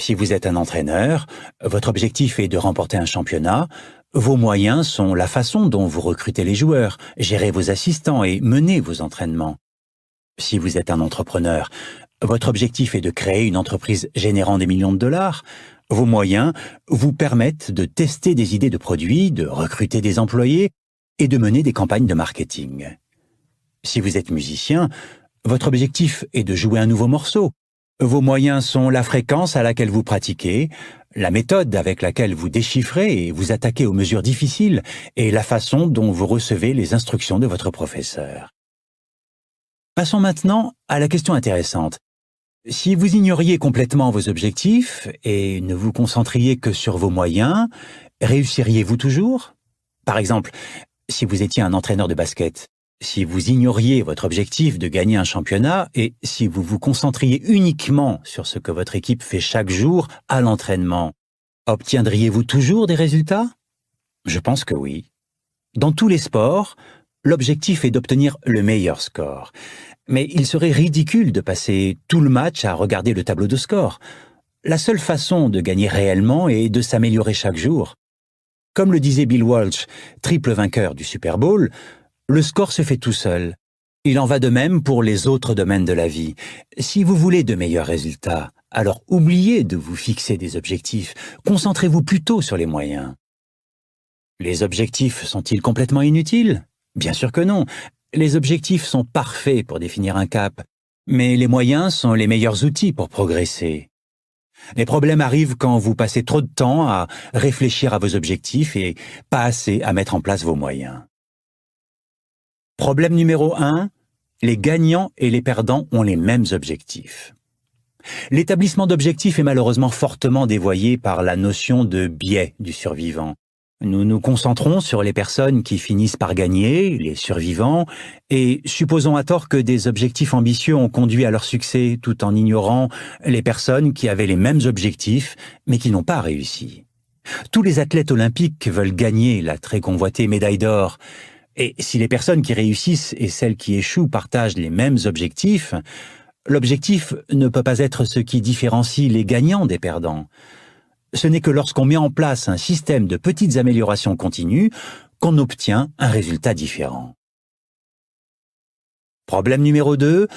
Si vous êtes un entraîneur, votre objectif est de remporter un championnat. Vos moyens sont la façon dont vous recrutez les joueurs, gérez vos assistants et menez vos entraînements. Si vous êtes un entrepreneur, votre objectif est de créer une entreprise générant des millions de dollars. Vos moyens vous permettent de tester des idées de produits, de recruter des employés et de mener des campagnes de marketing. Si vous êtes musicien, votre objectif est de jouer un nouveau morceau. Vos moyens sont la fréquence à laquelle vous pratiquez, la méthode avec laquelle vous déchiffrez et vous attaquez aux mesures difficiles et la façon dont vous recevez les instructions de votre professeur. Passons maintenant à la question intéressante. Si vous ignoriez complètement vos objectifs et ne vous concentriez que sur vos moyens, réussiriez-vous toujours Par exemple, si vous étiez un entraîneur de basket, si vous ignoriez votre objectif de gagner un championnat et si vous vous concentriez uniquement sur ce que votre équipe fait chaque jour à l'entraînement, obtiendriez-vous toujours des résultats Je pense que oui. Dans tous les sports, l'objectif est d'obtenir le meilleur score. Mais il serait ridicule de passer tout le match à regarder le tableau de score. La seule façon de gagner réellement est de s'améliorer chaque jour. Comme le disait Bill Walsh, triple vainqueur du Super Bowl, le score se fait tout seul. Il en va de même pour les autres domaines de la vie. Si vous voulez de meilleurs résultats, alors oubliez de vous fixer des objectifs, concentrez-vous plutôt sur les moyens. Les objectifs sont-ils complètement inutiles Bien sûr que non, les objectifs sont parfaits pour définir un cap, mais les moyens sont les meilleurs outils pour progresser. Les problèmes arrivent quand vous passez trop de temps à réfléchir à vos objectifs et pas assez à mettre en place vos moyens. Problème numéro 1. Les gagnants et les perdants ont les mêmes objectifs. L'établissement d'objectifs est malheureusement fortement dévoyé par la notion de biais du survivant, nous nous concentrons sur les personnes qui finissent par gagner, les survivants, et supposons à tort que des objectifs ambitieux ont conduit à leur succès tout en ignorant les personnes qui avaient les mêmes objectifs mais qui n'ont pas réussi. Tous les athlètes olympiques veulent gagner la très convoitée médaille d'or. Et si les personnes qui réussissent et celles qui échouent partagent les mêmes objectifs, l'objectif ne peut pas être ce qui différencie les gagnants des perdants ce n'est que lorsqu'on met en place un système de petites améliorations continues qu'on obtient un résultat différent. Problème numéro 2.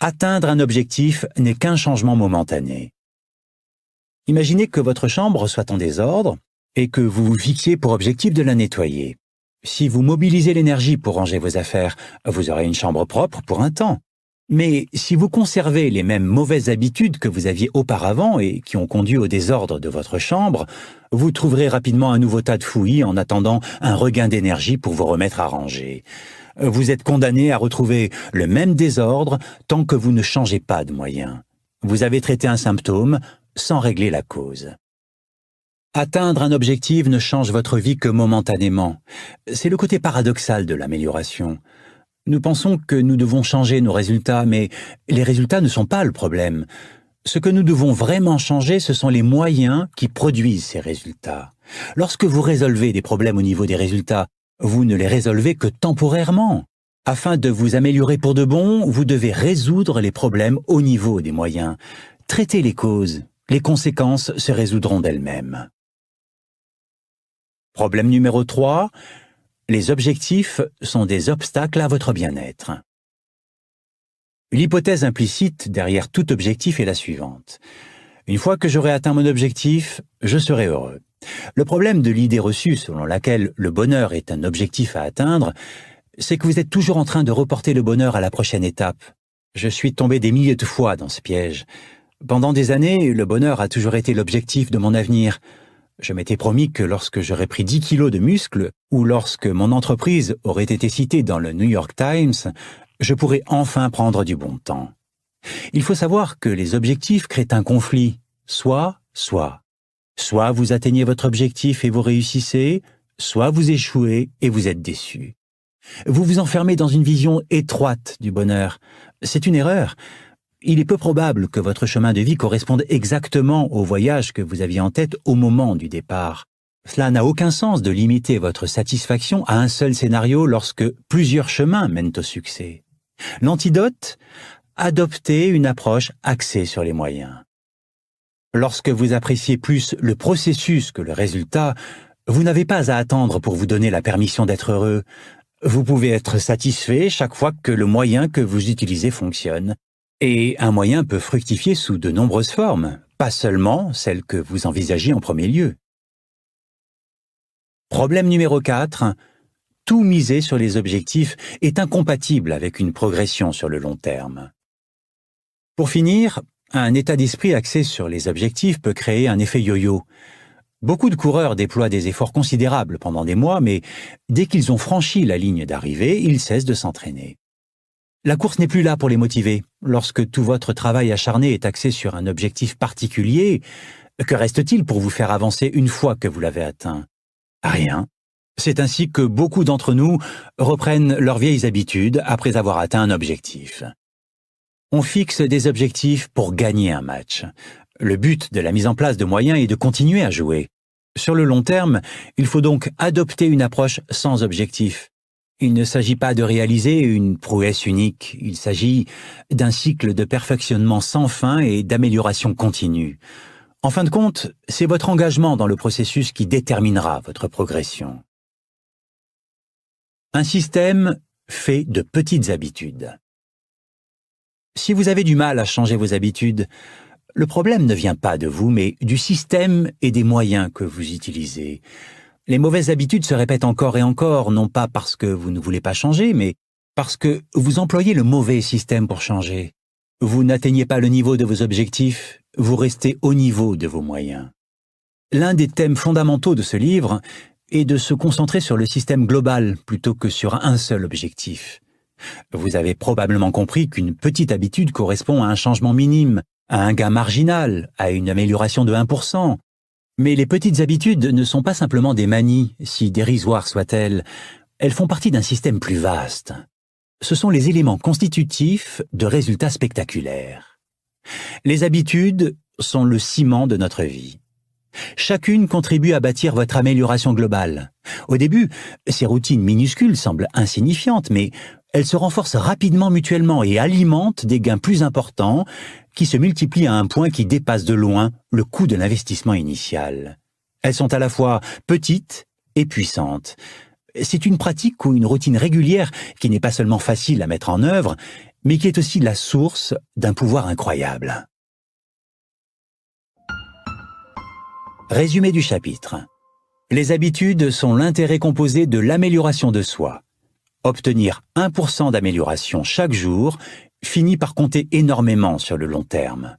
Atteindre un objectif n'est qu'un changement momentané. Imaginez que votre chambre soit en désordre et que vous vous fixiez pour objectif de la nettoyer. Si vous mobilisez l'énergie pour ranger vos affaires, vous aurez une chambre propre pour un temps. Mais si vous conservez les mêmes mauvaises habitudes que vous aviez auparavant et qui ont conduit au désordre de votre chambre, vous trouverez rapidement un nouveau tas de fouillis en attendant un regain d'énergie pour vous remettre à ranger. Vous êtes condamné à retrouver le même désordre tant que vous ne changez pas de moyens. Vous avez traité un symptôme sans régler la cause. Atteindre un objectif ne change votre vie que momentanément. C'est le côté paradoxal de l'amélioration. Nous pensons que nous devons changer nos résultats, mais les résultats ne sont pas le problème. Ce que nous devons vraiment changer, ce sont les moyens qui produisent ces résultats. Lorsque vous résolvez des problèmes au niveau des résultats, vous ne les résolvez que temporairement. Afin de vous améliorer pour de bon, vous devez résoudre les problèmes au niveau des moyens. Traitez les causes, les conséquences se résoudront d'elles-mêmes. Problème numéro 3. Les objectifs sont des obstacles à votre bien-être. L'hypothèse implicite derrière tout objectif est la suivante. Une fois que j'aurai atteint mon objectif, je serai heureux. Le problème de l'idée reçue selon laquelle le bonheur est un objectif à atteindre, c'est que vous êtes toujours en train de reporter le bonheur à la prochaine étape. Je suis tombé des milliers de fois dans ce piège. Pendant des années, le bonheur a toujours été l'objectif de mon avenir. Je m'étais promis que lorsque j'aurais pris 10 kilos de muscles, ou lorsque mon entreprise aurait été citée dans le New York Times, je pourrais enfin prendre du bon temps. Il faut savoir que les objectifs créent un conflit, soit, soit. Soit vous atteignez votre objectif et vous réussissez, soit vous échouez et vous êtes déçu. Vous vous enfermez dans une vision étroite du bonheur. C'est une erreur il est peu probable que votre chemin de vie corresponde exactement au voyage que vous aviez en tête au moment du départ. Cela n'a aucun sens de limiter votre satisfaction à un seul scénario lorsque plusieurs chemins mènent au succès. L'antidote Adoptez une approche axée sur les moyens. Lorsque vous appréciez plus le processus que le résultat, vous n'avez pas à attendre pour vous donner la permission d'être heureux. Vous pouvez être satisfait chaque fois que le moyen que vous utilisez fonctionne, et un moyen peut fructifier sous de nombreuses formes, pas seulement celles que vous envisagez en premier lieu. Problème numéro 4. Tout miser sur les objectifs est incompatible avec une progression sur le long terme. Pour finir, un état d'esprit axé sur les objectifs peut créer un effet yo-yo. Beaucoup de coureurs déploient des efforts considérables pendant des mois, mais dès qu'ils ont franchi la ligne d'arrivée, ils cessent de s'entraîner. La course n'est plus là pour les motiver lorsque tout votre travail acharné est axé sur un objectif particulier, que reste-t-il pour vous faire avancer une fois que vous l'avez atteint Rien. C'est ainsi que beaucoup d'entre nous reprennent leurs vieilles habitudes après avoir atteint un objectif. On fixe des objectifs pour gagner un match. Le but de la mise en place de moyens est de continuer à jouer. Sur le long terme, il faut donc adopter une approche sans objectif, il ne s'agit pas de réaliser une prouesse unique, il s'agit d'un cycle de perfectionnement sans fin et d'amélioration continue. En fin de compte, c'est votre engagement dans le processus qui déterminera votre progression. Un système fait de petites habitudes. Si vous avez du mal à changer vos habitudes, le problème ne vient pas de vous, mais du système et des moyens que vous utilisez. Les mauvaises habitudes se répètent encore et encore, non pas parce que vous ne voulez pas changer, mais parce que vous employez le mauvais système pour changer. Vous n'atteignez pas le niveau de vos objectifs, vous restez au niveau de vos moyens. L'un des thèmes fondamentaux de ce livre est de se concentrer sur le système global plutôt que sur un seul objectif. Vous avez probablement compris qu'une petite habitude correspond à un changement minime, à un gain marginal, à une amélioration de 1%, mais les petites habitudes ne sont pas simplement des manies, si dérisoires soient-elles, elles font partie d'un système plus vaste. Ce sont les éléments constitutifs de résultats spectaculaires. Les habitudes sont le ciment de notre vie. Chacune contribue à bâtir votre amélioration globale. Au début, ces routines minuscules semblent insignifiantes, mais elles se renforcent rapidement mutuellement et alimentent des gains plus importants qui se multiplient à un point qui dépasse de loin le coût de l'investissement initial. Elles sont à la fois petites et puissantes. C'est une pratique ou une routine régulière qui n'est pas seulement facile à mettre en œuvre, mais qui est aussi la source d'un pouvoir incroyable. Résumé du chapitre les habitudes sont l'intérêt composé de l'amélioration de soi. Obtenir 1% d'amélioration chaque jour finit par compter énormément sur le long terme.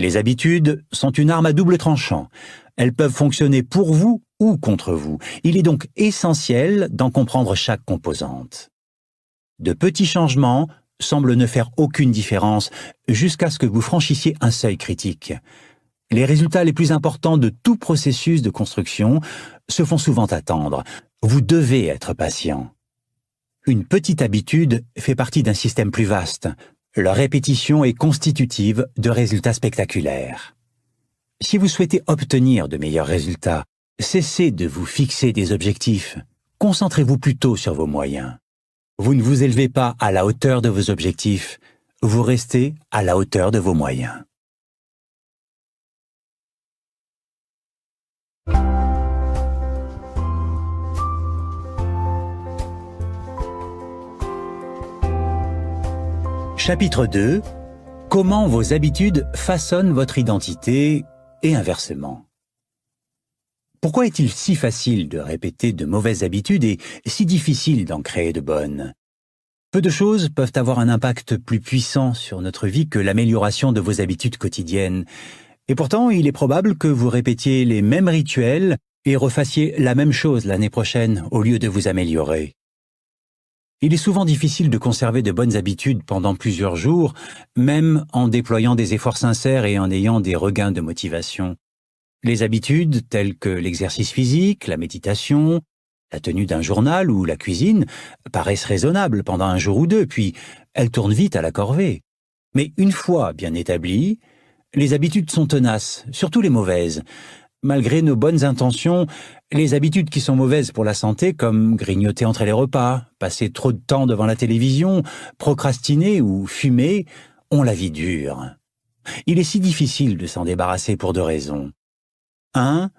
Les habitudes sont une arme à double tranchant. Elles peuvent fonctionner pour vous ou contre vous. Il est donc essentiel d'en comprendre chaque composante. De petits changements semblent ne faire aucune différence jusqu'à ce que vous franchissiez un seuil critique. Les résultats les plus importants de tout processus de construction se font souvent attendre. Vous devez être patient. Une petite habitude fait partie d'un système plus vaste. Leur répétition est constitutive de résultats spectaculaires. Si vous souhaitez obtenir de meilleurs résultats, cessez de vous fixer des objectifs. Concentrez-vous plutôt sur vos moyens. Vous ne vous élevez pas à la hauteur de vos objectifs, vous restez à la hauteur de vos moyens. Chapitre 2 Comment vos habitudes façonnent votre identité et inversement. Pourquoi est-il si facile de répéter de mauvaises habitudes et si difficile d'en créer de bonnes peu de choses peuvent avoir un impact plus puissant sur notre vie que l'amélioration de vos habitudes quotidiennes. Et pourtant, il est probable que vous répétiez les mêmes rituels et refassiez la même chose l'année prochaine au lieu de vous améliorer. Il est souvent difficile de conserver de bonnes habitudes pendant plusieurs jours, même en déployant des efforts sincères et en ayant des regains de motivation. Les habitudes telles que l'exercice physique, la méditation, la tenue d'un journal ou la cuisine paraissent raisonnables pendant un jour ou deux, puis elles tournent vite à la corvée. Mais une fois bien établies, les habitudes sont tenaces, surtout les mauvaises, malgré nos bonnes intentions, les habitudes qui sont mauvaises pour la santé, comme grignoter entre les repas, passer trop de temps devant la télévision, procrastiner ou fumer, ont la vie dure. Il est si difficile de s'en débarrasser pour deux raisons. 1.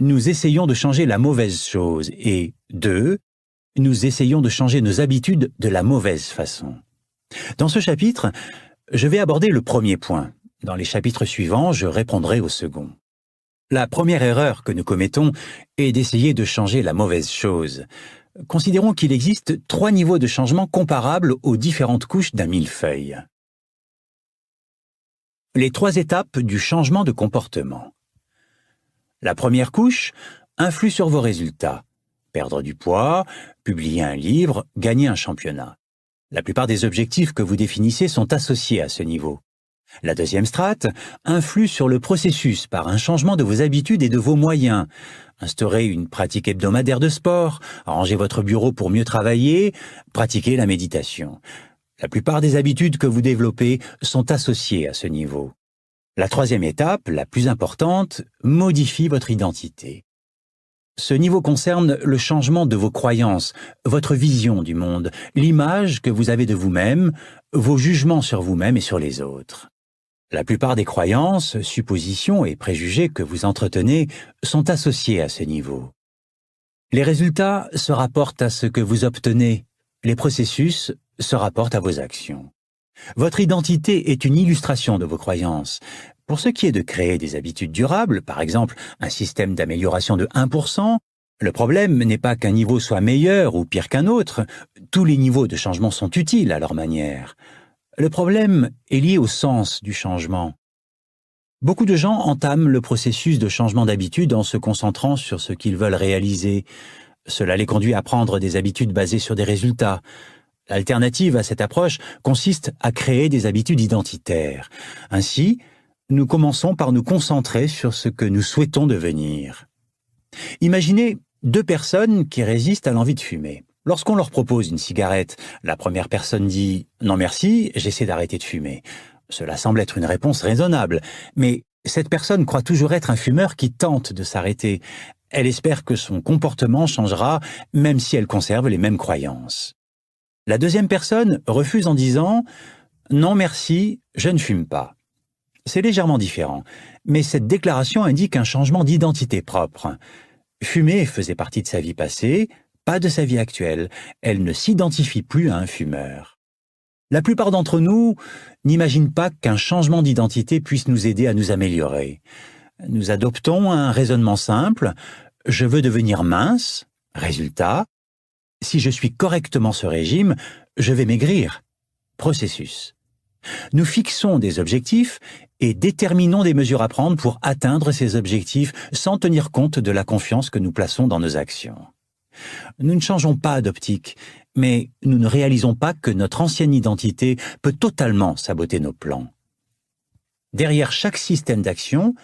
Nous essayons de changer la mauvaise chose et 2. Nous essayons de changer nos habitudes de la mauvaise façon. Dans ce chapitre, je vais aborder le premier point. Dans les chapitres suivants, je répondrai au second. La première erreur que nous commettons est d'essayer de changer la mauvaise chose. Considérons qu'il existe trois niveaux de changement comparables aux différentes couches d'un millefeuille. Les trois étapes du changement de comportement. La première couche influe sur vos résultats. Perdre du poids, publier un livre, gagner un championnat. La plupart des objectifs que vous définissez sont associés à ce niveau. La deuxième strate influe sur le processus par un changement de vos habitudes et de vos moyens. Instaurer une pratique hebdomadaire de sport, arrangez votre bureau pour mieux travailler, pratiquez la méditation. La plupart des habitudes que vous développez sont associées à ce niveau. La troisième étape, la plus importante, modifie votre identité. Ce niveau concerne le changement de vos croyances, votre vision du monde, l'image que vous avez de vous-même, vos jugements sur vous-même et sur les autres. La plupart des croyances, suppositions et préjugés que vous entretenez sont associés à ce niveau. Les résultats se rapportent à ce que vous obtenez, les processus se rapportent à vos actions. Votre identité est une illustration de vos croyances. Pour ce qui est de créer des habitudes durables, par exemple un système d'amélioration de 1%, le problème n'est pas qu'un niveau soit meilleur ou pire qu'un autre, tous les niveaux de changement sont utiles à leur manière. Le problème est lié au sens du changement. Beaucoup de gens entament le processus de changement d'habitude en se concentrant sur ce qu'ils veulent réaliser. Cela les conduit à prendre des habitudes basées sur des résultats. L'alternative à cette approche consiste à créer des habitudes identitaires. Ainsi, nous commençons par nous concentrer sur ce que nous souhaitons devenir. Imaginez deux personnes qui résistent à l'envie de fumer. Lorsqu'on leur propose une cigarette, la première personne dit ⁇ Non merci, j'essaie d'arrêter de fumer ⁇ Cela semble être une réponse raisonnable, mais cette personne croit toujours être un fumeur qui tente de s'arrêter. Elle espère que son comportement changera même si elle conserve les mêmes croyances. La deuxième personne refuse en disant ⁇ Non merci, je ne fume pas ⁇ C'est légèrement différent, mais cette déclaration indique un changement d'identité propre. Fumer faisait partie de sa vie passée, pas de sa vie actuelle, elle ne s'identifie plus à un fumeur. La plupart d'entre nous n'imaginent pas qu'un changement d'identité puisse nous aider à nous améliorer. Nous adoptons un raisonnement simple, je veux devenir mince, résultat, si je suis correctement ce régime, je vais maigrir, processus. Nous fixons des objectifs et déterminons des mesures à prendre pour atteindre ces objectifs sans tenir compte de la confiance que nous plaçons dans nos actions. Nous ne changeons pas d'optique, mais nous ne réalisons pas que notre ancienne identité peut totalement saboter nos plans. Derrière chaque système d'action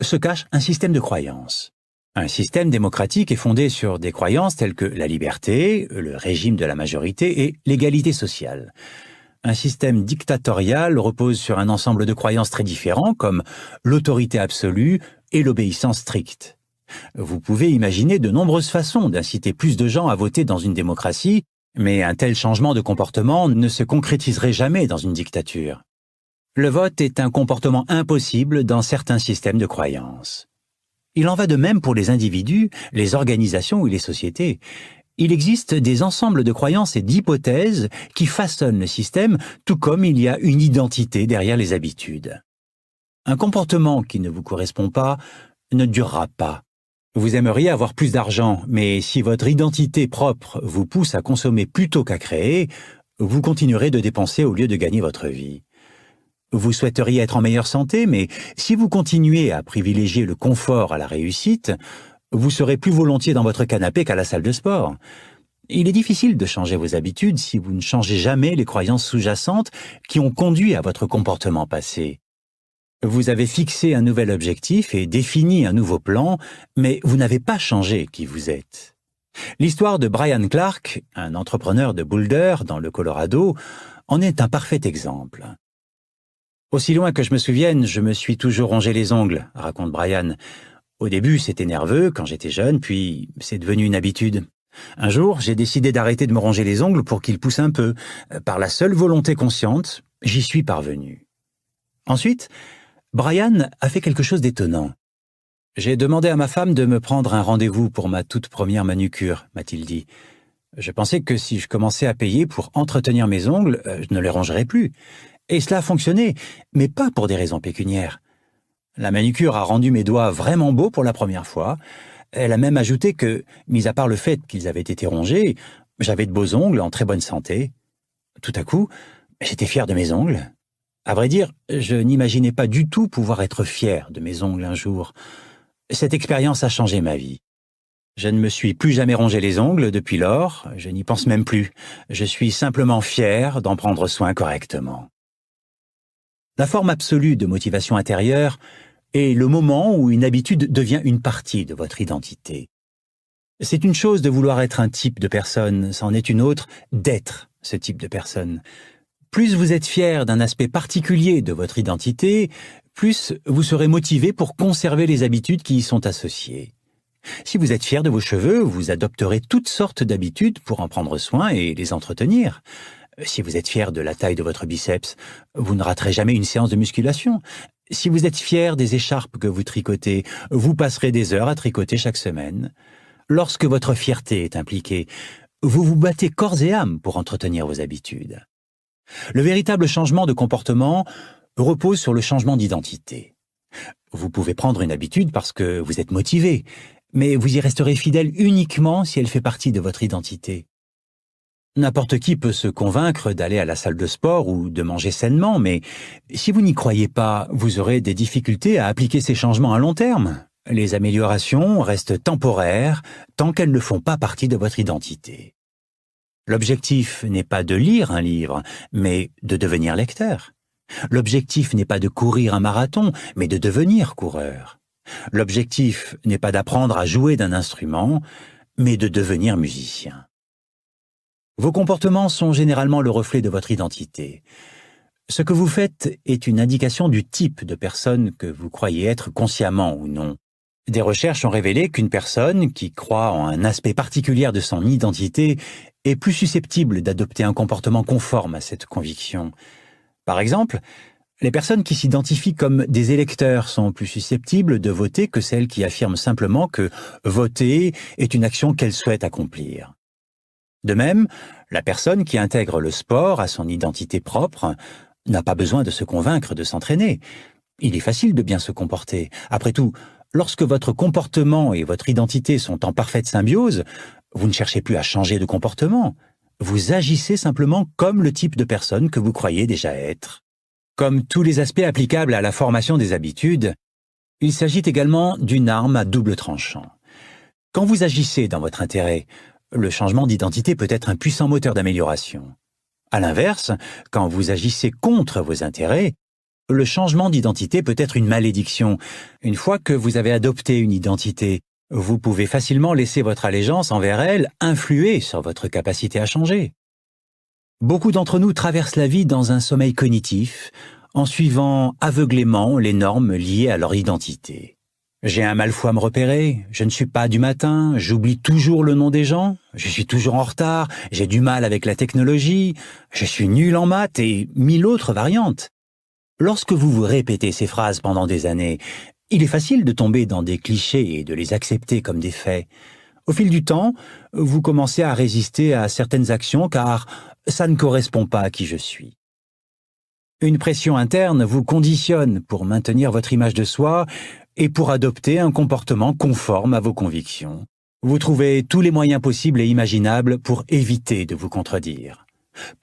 se cache un système de croyances. Un système démocratique est fondé sur des croyances telles que la liberté, le régime de la majorité et l'égalité sociale. Un système dictatorial repose sur un ensemble de croyances très différents comme l'autorité absolue et l'obéissance stricte. Vous pouvez imaginer de nombreuses façons d'inciter plus de gens à voter dans une démocratie, mais un tel changement de comportement ne se concrétiserait jamais dans une dictature. Le vote est un comportement impossible dans certains systèmes de croyances. Il en va de même pour les individus, les organisations ou les sociétés. Il existe des ensembles de croyances et d'hypothèses qui façonnent le système, tout comme il y a une identité derrière les habitudes. Un comportement qui ne vous correspond pas ne durera pas. Vous aimeriez avoir plus d'argent, mais si votre identité propre vous pousse à consommer plutôt qu'à créer, vous continuerez de dépenser au lieu de gagner votre vie. Vous souhaiteriez être en meilleure santé, mais si vous continuez à privilégier le confort à la réussite, vous serez plus volontiers dans votre canapé qu'à la salle de sport. Il est difficile de changer vos habitudes si vous ne changez jamais les croyances sous-jacentes qui ont conduit à votre comportement passé. Vous avez fixé un nouvel objectif et défini un nouveau plan, mais vous n'avez pas changé qui vous êtes. L'histoire de Brian Clark, un entrepreneur de Boulder dans le Colorado, en est un parfait exemple. Aussi loin que je me souvienne, je me suis toujours rongé les ongles, raconte Brian. Au début, c'était nerveux quand j'étais jeune, puis c'est devenu une habitude. Un jour, j'ai décidé d'arrêter de me ronger les ongles pour qu'ils poussent un peu. Par la seule volonté consciente, j'y suis parvenu. Ensuite, Brian a fait quelque chose d'étonnant. J'ai demandé à ma femme de me prendre un rendez-vous pour ma toute première manucure, m'a-t-il dit. Je pensais que si je commençais à payer pour entretenir mes ongles, euh, je ne les rangerais plus. Et cela a fonctionné, mais pas pour des raisons pécuniaires. La manucure a rendu mes doigts vraiment beaux pour la première fois. Elle a même ajouté que, mis à part le fait qu'ils avaient été rongés, j'avais de beaux ongles en très bonne santé. Tout à coup, j'étais fier de mes ongles. À vrai dire, je n'imaginais pas du tout pouvoir être fier de mes ongles un jour. Cette expérience a changé ma vie. Je ne me suis plus jamais rongé les ongles depuis lors, je n'y pense même plus. Je suis simplement fier d'en prendre soin correctement. La forme absolue de motivation intérieure est le moment où une habitude devient une partie de votre identité. C'est une chose de vouloir être un type de personne, c'en est une autre d'être ce type de personne. Plus vous êtes fier d'un aspect particulier de votre identité, plus vous serez motivé pour conserver les habitudes qui y sont associées. Si vous êtes fier de vos cheveux, vous adopterez toutes sortes d'habitudes pour en prendre soin et les entretenir. Si vous êtes fier de la taille de votre biceps, vous ne raterez jamais une séance de musculation. Si vous êtes fier des écharpes que vous tricotez, vous passerez des heures à tricoter chaque semaine. Lorsque votre fierté est impliquée, vous vous battez corps et âme pour entretenir vos habitudes. Le véritable changement de comportement repose sur le changement d'identité. Vous pouvez prendre une habitude parce que vous êtes motivé, mais vous y resterez fidèle uniquement si elle fait partie de votre identité. N'importe qui peut se convaincre d'aller à la salle de sport ou de manger sainement, mais si vous n'y croyez pas, vous aurez des difficultés à appliquer ces changements à long terme. Les améliorations restent temporaires tant qu'elles ne font pas partie de votre identité. L'objectif n'est pas de lire un livre, mais de devenir lecteur. L'objectif n'est pas de courir un marathon, mais de devenir coureur. L'objectif n'est pas d'apprendre à jouer d'un instrument, mais de devenir musicien. Vos comportements sont généralement le reflet de votre identité. Ce que vous faites est une indication du type de personne que vous croyez être consciemment ou non. Des recherches ont révélé qu'une personne qui croit en un aspect particulier de son identité est plus susceptible d'adopter un comportement conforme à cette conviction. Par exemple, les personnes qui s'identifient comme des électeurs sont plus susceptibles de voter que celles qui affirment simplement que voter est une action qu'elles souhaitent accomplir. De même, la personne qui intègre le sport à son identité propre n'a pas besoin de se convaincre de s'entraîner. Il est facile de bien se comporter. Après tout, lorsque votre comportement et votre identité sont en parfaite symbiose, vous ne cherchez plus à changer de comportement. Vous agissez simplement comme le type de personne que vous croyez déjà être. Comme tous les aspects applicables à la formation des habitudes, il s'agit également d'une arme à double tranchant. Quand vous agissez dans votre intérêt, le changement d'identité peut être un puissant moteur d'amélioration. À l'inverse, quand vous agissez contre vos intérêts, le changement d'identité peut être une malédiction. Une fois que vous avez adopté une identité vous pouvez facilement laisser votre allégeance envers elle influer sur votre capacité à changer. Beaucoup d'entre nous traversent la vie dans un sommeil cognitif, en suivant aveuglément les normes liées à leur identité. J'ai un mal à me repérer, je ne suis pas du matin, j'oublie toujours le nom des gens, je suis toujours en retard, j'ai du mal avec la technologie, je suis nul en maths et mille autres variantes. Lorsque vous vous répétez ces phrases pendant des années, il est facile de tomber dans des clichés et de les accepter comme des faits. Au fil du temps, vous commencez à résister à certaines actions car ça ne correspond pas à qui je suis. Une pression interne vous conditionne pour maintenir votre image de soi et pour adopter un comportement conforme à vos convictions. Vous trouvez tous les moyens possibles et imaginables pour éviter de vous contredire.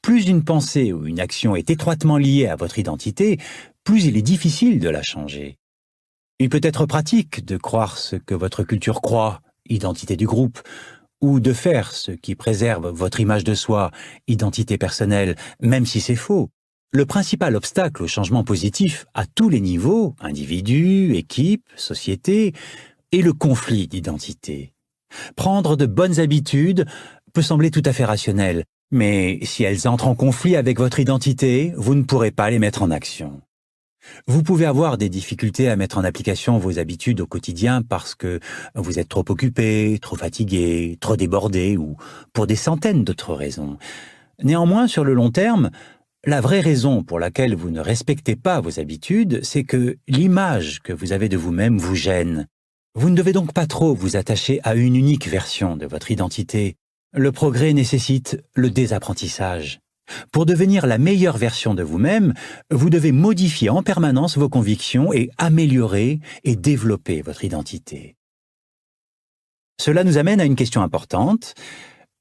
Plus une pensée ou une action est étroitement liée à votre identité, plus il est difficile de la changer. Il peut être pratique de croire ce que votre culture croit, identité du groupe, ou de faire ce qui préserve votre image de soi, identité personnelle, même si c'est faux. Le principal obstacle au changement positif à tous les niveaux, individus, équipes, sociétés, est le conflit d'identité. Prendre de bonnes habitudes peut sembler tout à fait rationnel, mais si elles entrent en conflit avec votre identité, vous ne pourrez pas les mettre en action. Vous pouvez avoir des difficultés à mettre en application vos habitudes au quotidien parce que vous êtes trop occupé, trop fatigué, trop débordé ou pour des centaines d'autres raisons. Néanmoins, sur le long terme, la vraie raison pour laquelle vous ne respectez pas vos habitudes, c'est que l'image que vous avez de vous-même vous gêne. Vous ne devez donc pas trop vous attacher à une unique version de votre identité. Le progrès nécessite le désapprentissage. Pour devenir la meilleure version de vous-même, vous devez modifier en permanence vos convictions et améliorer et développer votre identité. Cela nous amène à une question importante.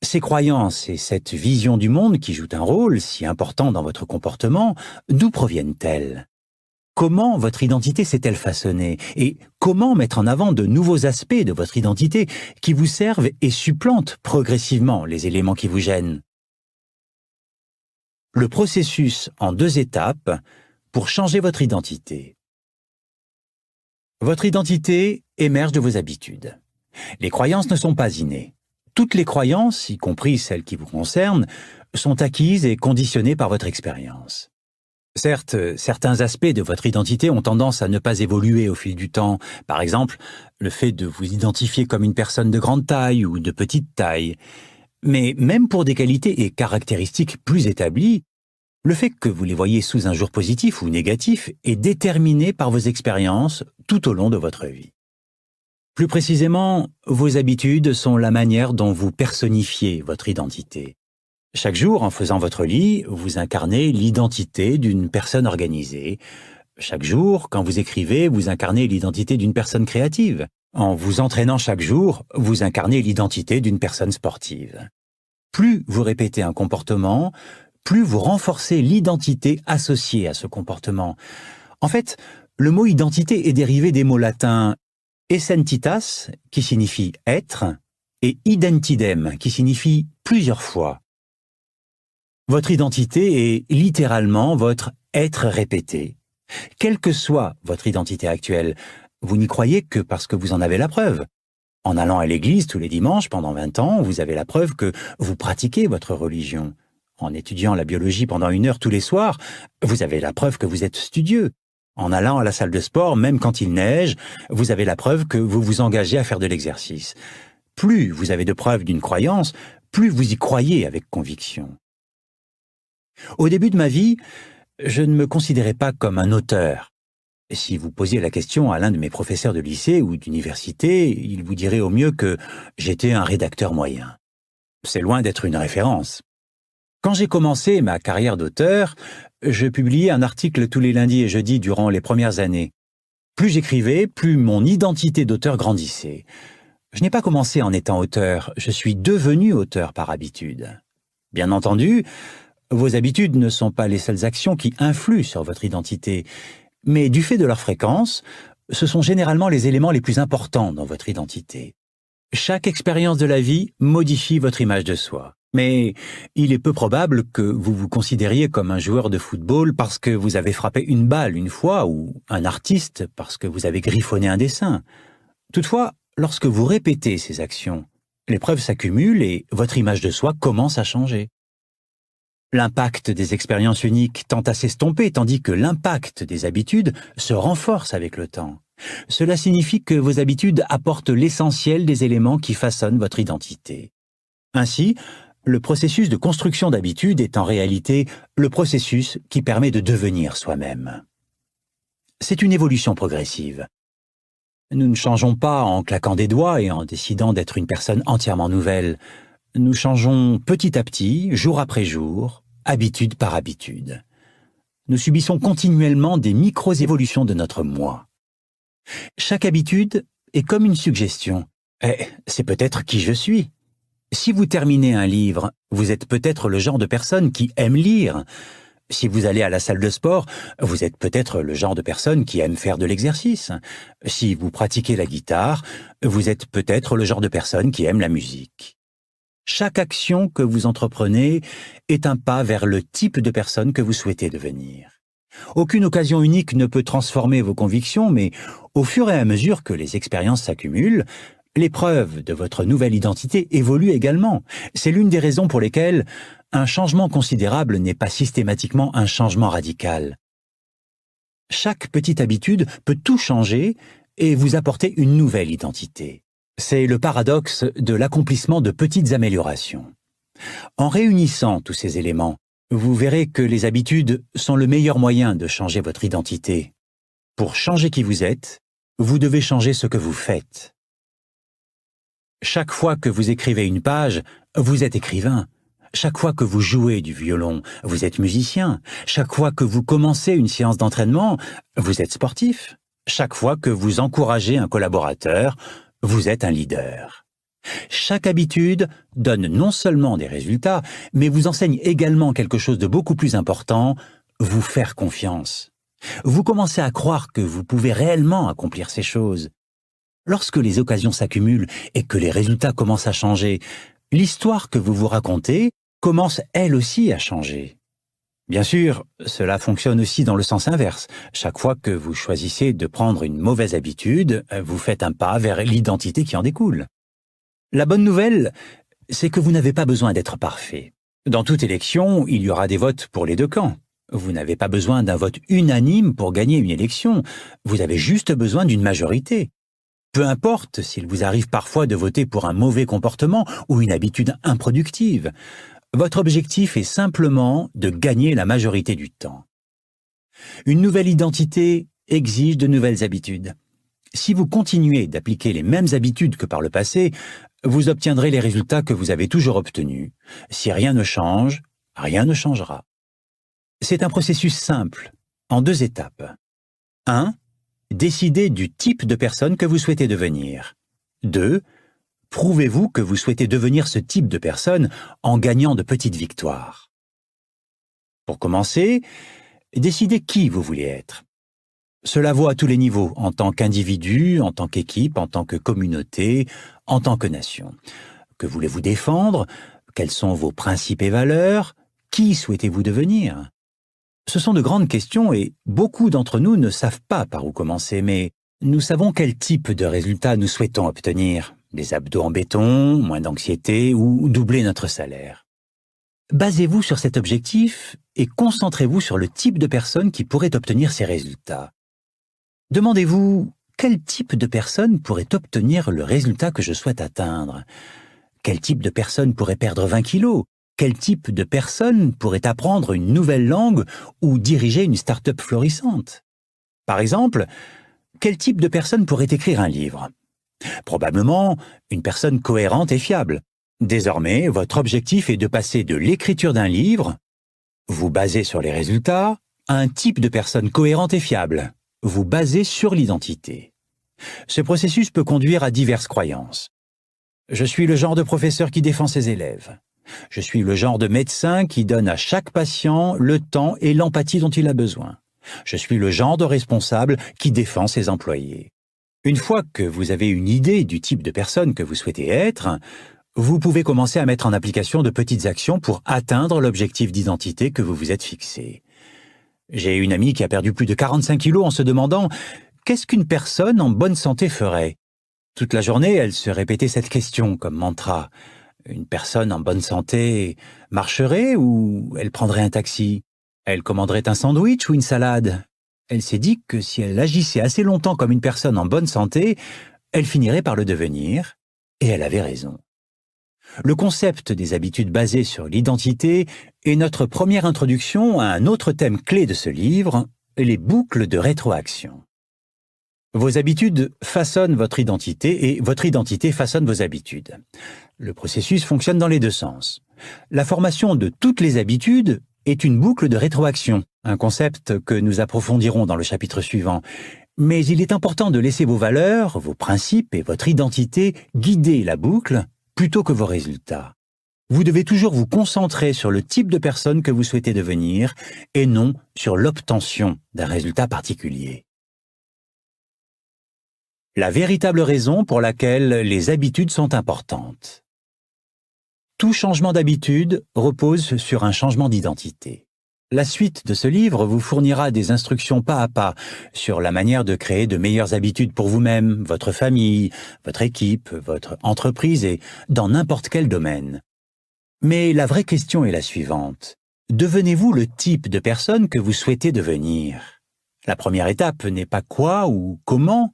Ces croyances et cette vision du monde qui jouent un rôle si important dans votre comportement, d'où proviennent-elles Comment votre identité s'est-elle façonnée Et comment mettre en avant de nouveaux aspects de votre identité qui vous servent et supplantent progressivement les éléments qui vous gênent le processus en deux étapes pour changer votre identité. Votre identité émerge de vos habitudes. Les croyances ne sont pas innées. Toutes les croyances, y compris celles qui vous concernent, sont acquises et conditionnées par votre expérience. Certes, certains aspects de votre identité ont tendance à ne pas évoluer au fil du temps. Par exemple, le fait de vous identifier comme une personne de grande taille ou de petite taille. Mais même pour des qualités et caractéristiques plus établies, le fait que vous les voyez sous un jour positif ou négatif est déterminé par vos expériences tout au long de votre vie. Plus précisément, vos habitudes sont la manière dont vous personnifiez votre identité. Chaque jour, en faisant votre lit, vous incarnez l'identité d'une personne organisée. Chaque jour, quand vous écrivez, vous incarnez l'identité d'une personne créative. En vous entraînant chaque jour, vous incarnez l'identité d'une personne sportive. Plus vous répétez un comportement, plus vous renforcez l'identité associée à ce comportement. En fait, le mot identité est dérivé des mots latins essentitas, qui signifie être, et identidem, qui signifie plusieurs fois. Votre identité est littéralement votre être répété. Quelle que soit votre identité actuelle, vous n'y croyez que parce que vous en avez la preuve. En allant à l'église tous les dimanches pendant 20 ans, vous avez la preuve que vous pratiquez votre religion. En étudiant la biologie pendant une heure tous les soirs, vous avez la preuve que vous êtes studieux. En allant à la salle de sport, même quand il neige, vous avez la preuve que vous vous engagez à faire de l'exercice. Plus vous avez de preuves d'une croyance, plus vous y croyez avec conviction. Au début de ma vie, je ne me considérais pas comme un auteur. Si vous posiez la question à l'un de mes professeurs de lycée ou d'université, il vous dirait au mieux que j'étais un rédacteur moyen. C'est loin d'être une référence. Quand j'ai commencé ma carrière d'auteur, je publiais un article tous les lundis et jeudis durant les premières années. Plus j'écrivais, plus mon identité d'auteur grandissait. Je n'ai pas commencé en étant auteur, je suis devenu auteur par habitude. Bien entendu, vos habitudes ne sont pas les seules actions qui influent sur votre identité, mais du fait de leur fréquence, ce sont généralement les éléments les plus importants dans votre identité. Chaque expérience de la vie modifie votre image de soi. Mais il est peu probable que vous vous considériez comme un joueur de football parce que vous avez frappé une balle une fois ou un artiste parce que vous avez griffonné un dessin. Toutefois, lorsque vous répétez ces actions, les preuves s'accumulent et votre image de soi commence à changer. L'impact des expériences uniques tend à s'estomper tandis que l'impact des habitudes se renforce avec le temps. Cela signifie que vos habitudes apportent l'essentiel des éléments qui façonnent votre identité. Ainsi, le processus de construction d'habitude est en réalité le processus qui permet de devenir soi-même. C'est une évolution progressive. Nous ne changeons pas en claquant des doigts et en décidant d'être une personne entièrement nouvelle. Nous changeons petit à petit, jour après jour, habitude par habitude. Nous subissons continuellement des micro-évolutions de notre moi. Chaque habitude est comme une suggestion. Eh, c'est peut-être qui je suis. Si vous terminez un livre, vous êtes peut-être le genre de personne qui aime lire. Si vous allez à la salle de sport, vous êtes peut-être le genre de personne qui aime faire de l'exercice. Si vous pratiquez la guitare, vous êtes peut-être le genre de personne qui aime la musique. Chaque action que vous entreprenez est un pas vers le type de personne que vous souhaitez devenir. Aucune occasion unique ne peut transformer vos convictions, mais au fur et à mesure que les expériences s'accumulent, L'épreuve de votre nouvelle identité évolue également. C'est l'une des raisons pour lesquelles un changement considérable n'est pas systématiquement un changement radical. Chaque petite habitude peut tout changer et vous apporter une nouvelle identité. C'est le paradoxe de l'accomplissement de petites améliorations. En réunissant tous ces éléments, vous verrez que les habitudes sont le meilleur moyen de changer votre identité. Pour changer qui vous êtes, vous devez changer ce que vous faites. Chaque fois que vous écrivez une page, vous êtes écrivain. Chaque fois que vous jouez du violon, vous êtes musicien. Chaque fois que vous commencez une séance d'entraînement, vous êtes sportif. Chaque fois que vous encouragez un collaborateur, vous êtes un leader. Chaque habitude donne non seulement des résultats, mais vous enseigne également quelque chose de beaucoup plus important, vous faire confiance. Vous commencez à croire que vous pouvez réellement accomplir ces choses. Lorsque les occasions s'accumulent et que les résultats commencent à changer, l'histoire que vous vous racontez commence elle aussi à changer. Bien sûr, cela fonctionne aussi dans le sens inverse. Chaque fois que vous choisissez de prendre une mauvaise habitude, vous faites un pas vers l'identité qui en découle. La bonne nouvelle, c'est que vous n'avez pas besoin d'être parfait. Dans toute élection, il y aura des votes pour les deux camps. Vous n'avez pas besoin d'un vote unanime pour gagner une élection, vous avez juste besoin d'une majorité. Peu importe s'il vous arrive parfois de voter pour un mauvais comportement ou une habitude improductive, votre objectif est simplement de gagner la majorité du temps. Une nouvelle identité exige de nouvelles habitudes. Si vous continuez d'appliquer les mêmes habitudes que par le passé, vous obtiendrez les résultats que vous avez toujours obtenus. Si rien ne change, rien ne changera. C'est un processus simple, en deux étapes. 1. Décidez du type de personne que vous souhaitez devenir. 2. Prouvez-vous que vous souhaitez devenir ce type de personne en gagnant de petites victoires. Pour commencer, décidez qui vous voulez être. Cela vaut à tous les niveaux, en tant qu'individu, en tant qu'équipe, en tant que communauté, en tant que nation. Que voulez-vous défendre Quels sont vos principes et valeurs Qui souhaitez-vous devenir ce sont de grandes questions et beaucoup d'entre nous ne savent pas par où commencer, mais nous savons quel type de résultat nous souhaitons obtenir. Des abdos en béton, moins d'anxiété ou doubler notre salaire. Basez-vous sur cet objectif et concentrez-vous sur le type de personne qui pourrait obtenir ces résultats. Demandez-vous quel type de personne pourrait obtenir le résultat que je souhaite atteindre. Quel type de personne pourrait perdre 20 kilos quel type de personne pourrait apprendre une nouvelle langue ou diriger une start-up florissante Par exemple, quel type de personne pourrait écrire un livre Probablement une personne cohérente et fiable. Désormais, votre objectif est de passer de l'écriture d'un livre, vous basez sur les résultats, à un type de personne cohérente et fiable, vous basez sur l'identité. Ce processus peut conduire à diverses croyances. Je suis le genre de professeur qui défend ses élèves. Je suis le genre de médecin qui donne à chaque patient le temps et l'empathie dont il a besoin. Je suis le genre de responsable qui défend ses employés. Une fois que vous avez une idée du type de personne que vous souhaitez être, vous pouvez commencer à mettre en application de petites actions pour atteindre l'objectif d'identité que vous vous êtes fixé. J'ai une amie qui a perdu plus de 45 kilos en se demandant qu'est-ce qu'une personne en bonne santé ferait. Toute la journée, elle se répétait cette question comme mantra une personne en bonne santé marcherait ou elle prendrait un taxi Elle commanderait un sandwich ou une salade Elle s'est dit que si elle agissait assez longtemps comme une personne en bonne santé, elle finirait par le devenir, et elle avait raison. Le concept des habitudes basées sur l'identité est notre première introduction à un autre thème clé de ce livre, les boucles de rétroaction. Vos habitudes façonnent votre identité et votre identité façonne vos habitudes. Le processus fonctionne dans les deux sens. La formation de toutes les habitudes est une boucle de rétroaction, un concept que nous approfondirons dans le chapitre suivant. Mais il est important de laisser vos valeurs, vos principes et votre identité guider la boucle plutôt que vos résultats. Vous devez toujours vous concentrer sur le type de personne que vous souhaitez devenir et non sur l'obtention d'un résultat particulier la véritable raison pour laquelle les habitudes sont importantes. Tout changement d'habitude repose sur un changement d'identité. La suite de ce livre vous fournira des instructions pas à pas sur la manière de créer de meilleures habitudes pour vous-même, votre famille, votre équipe, votre entreprise et dans n'importe quel domaine. Mais la vraie question est la suivante. Devenez-vous le type de personne que vous souhaitez devenir La première étape n'est pas quoi ou comment,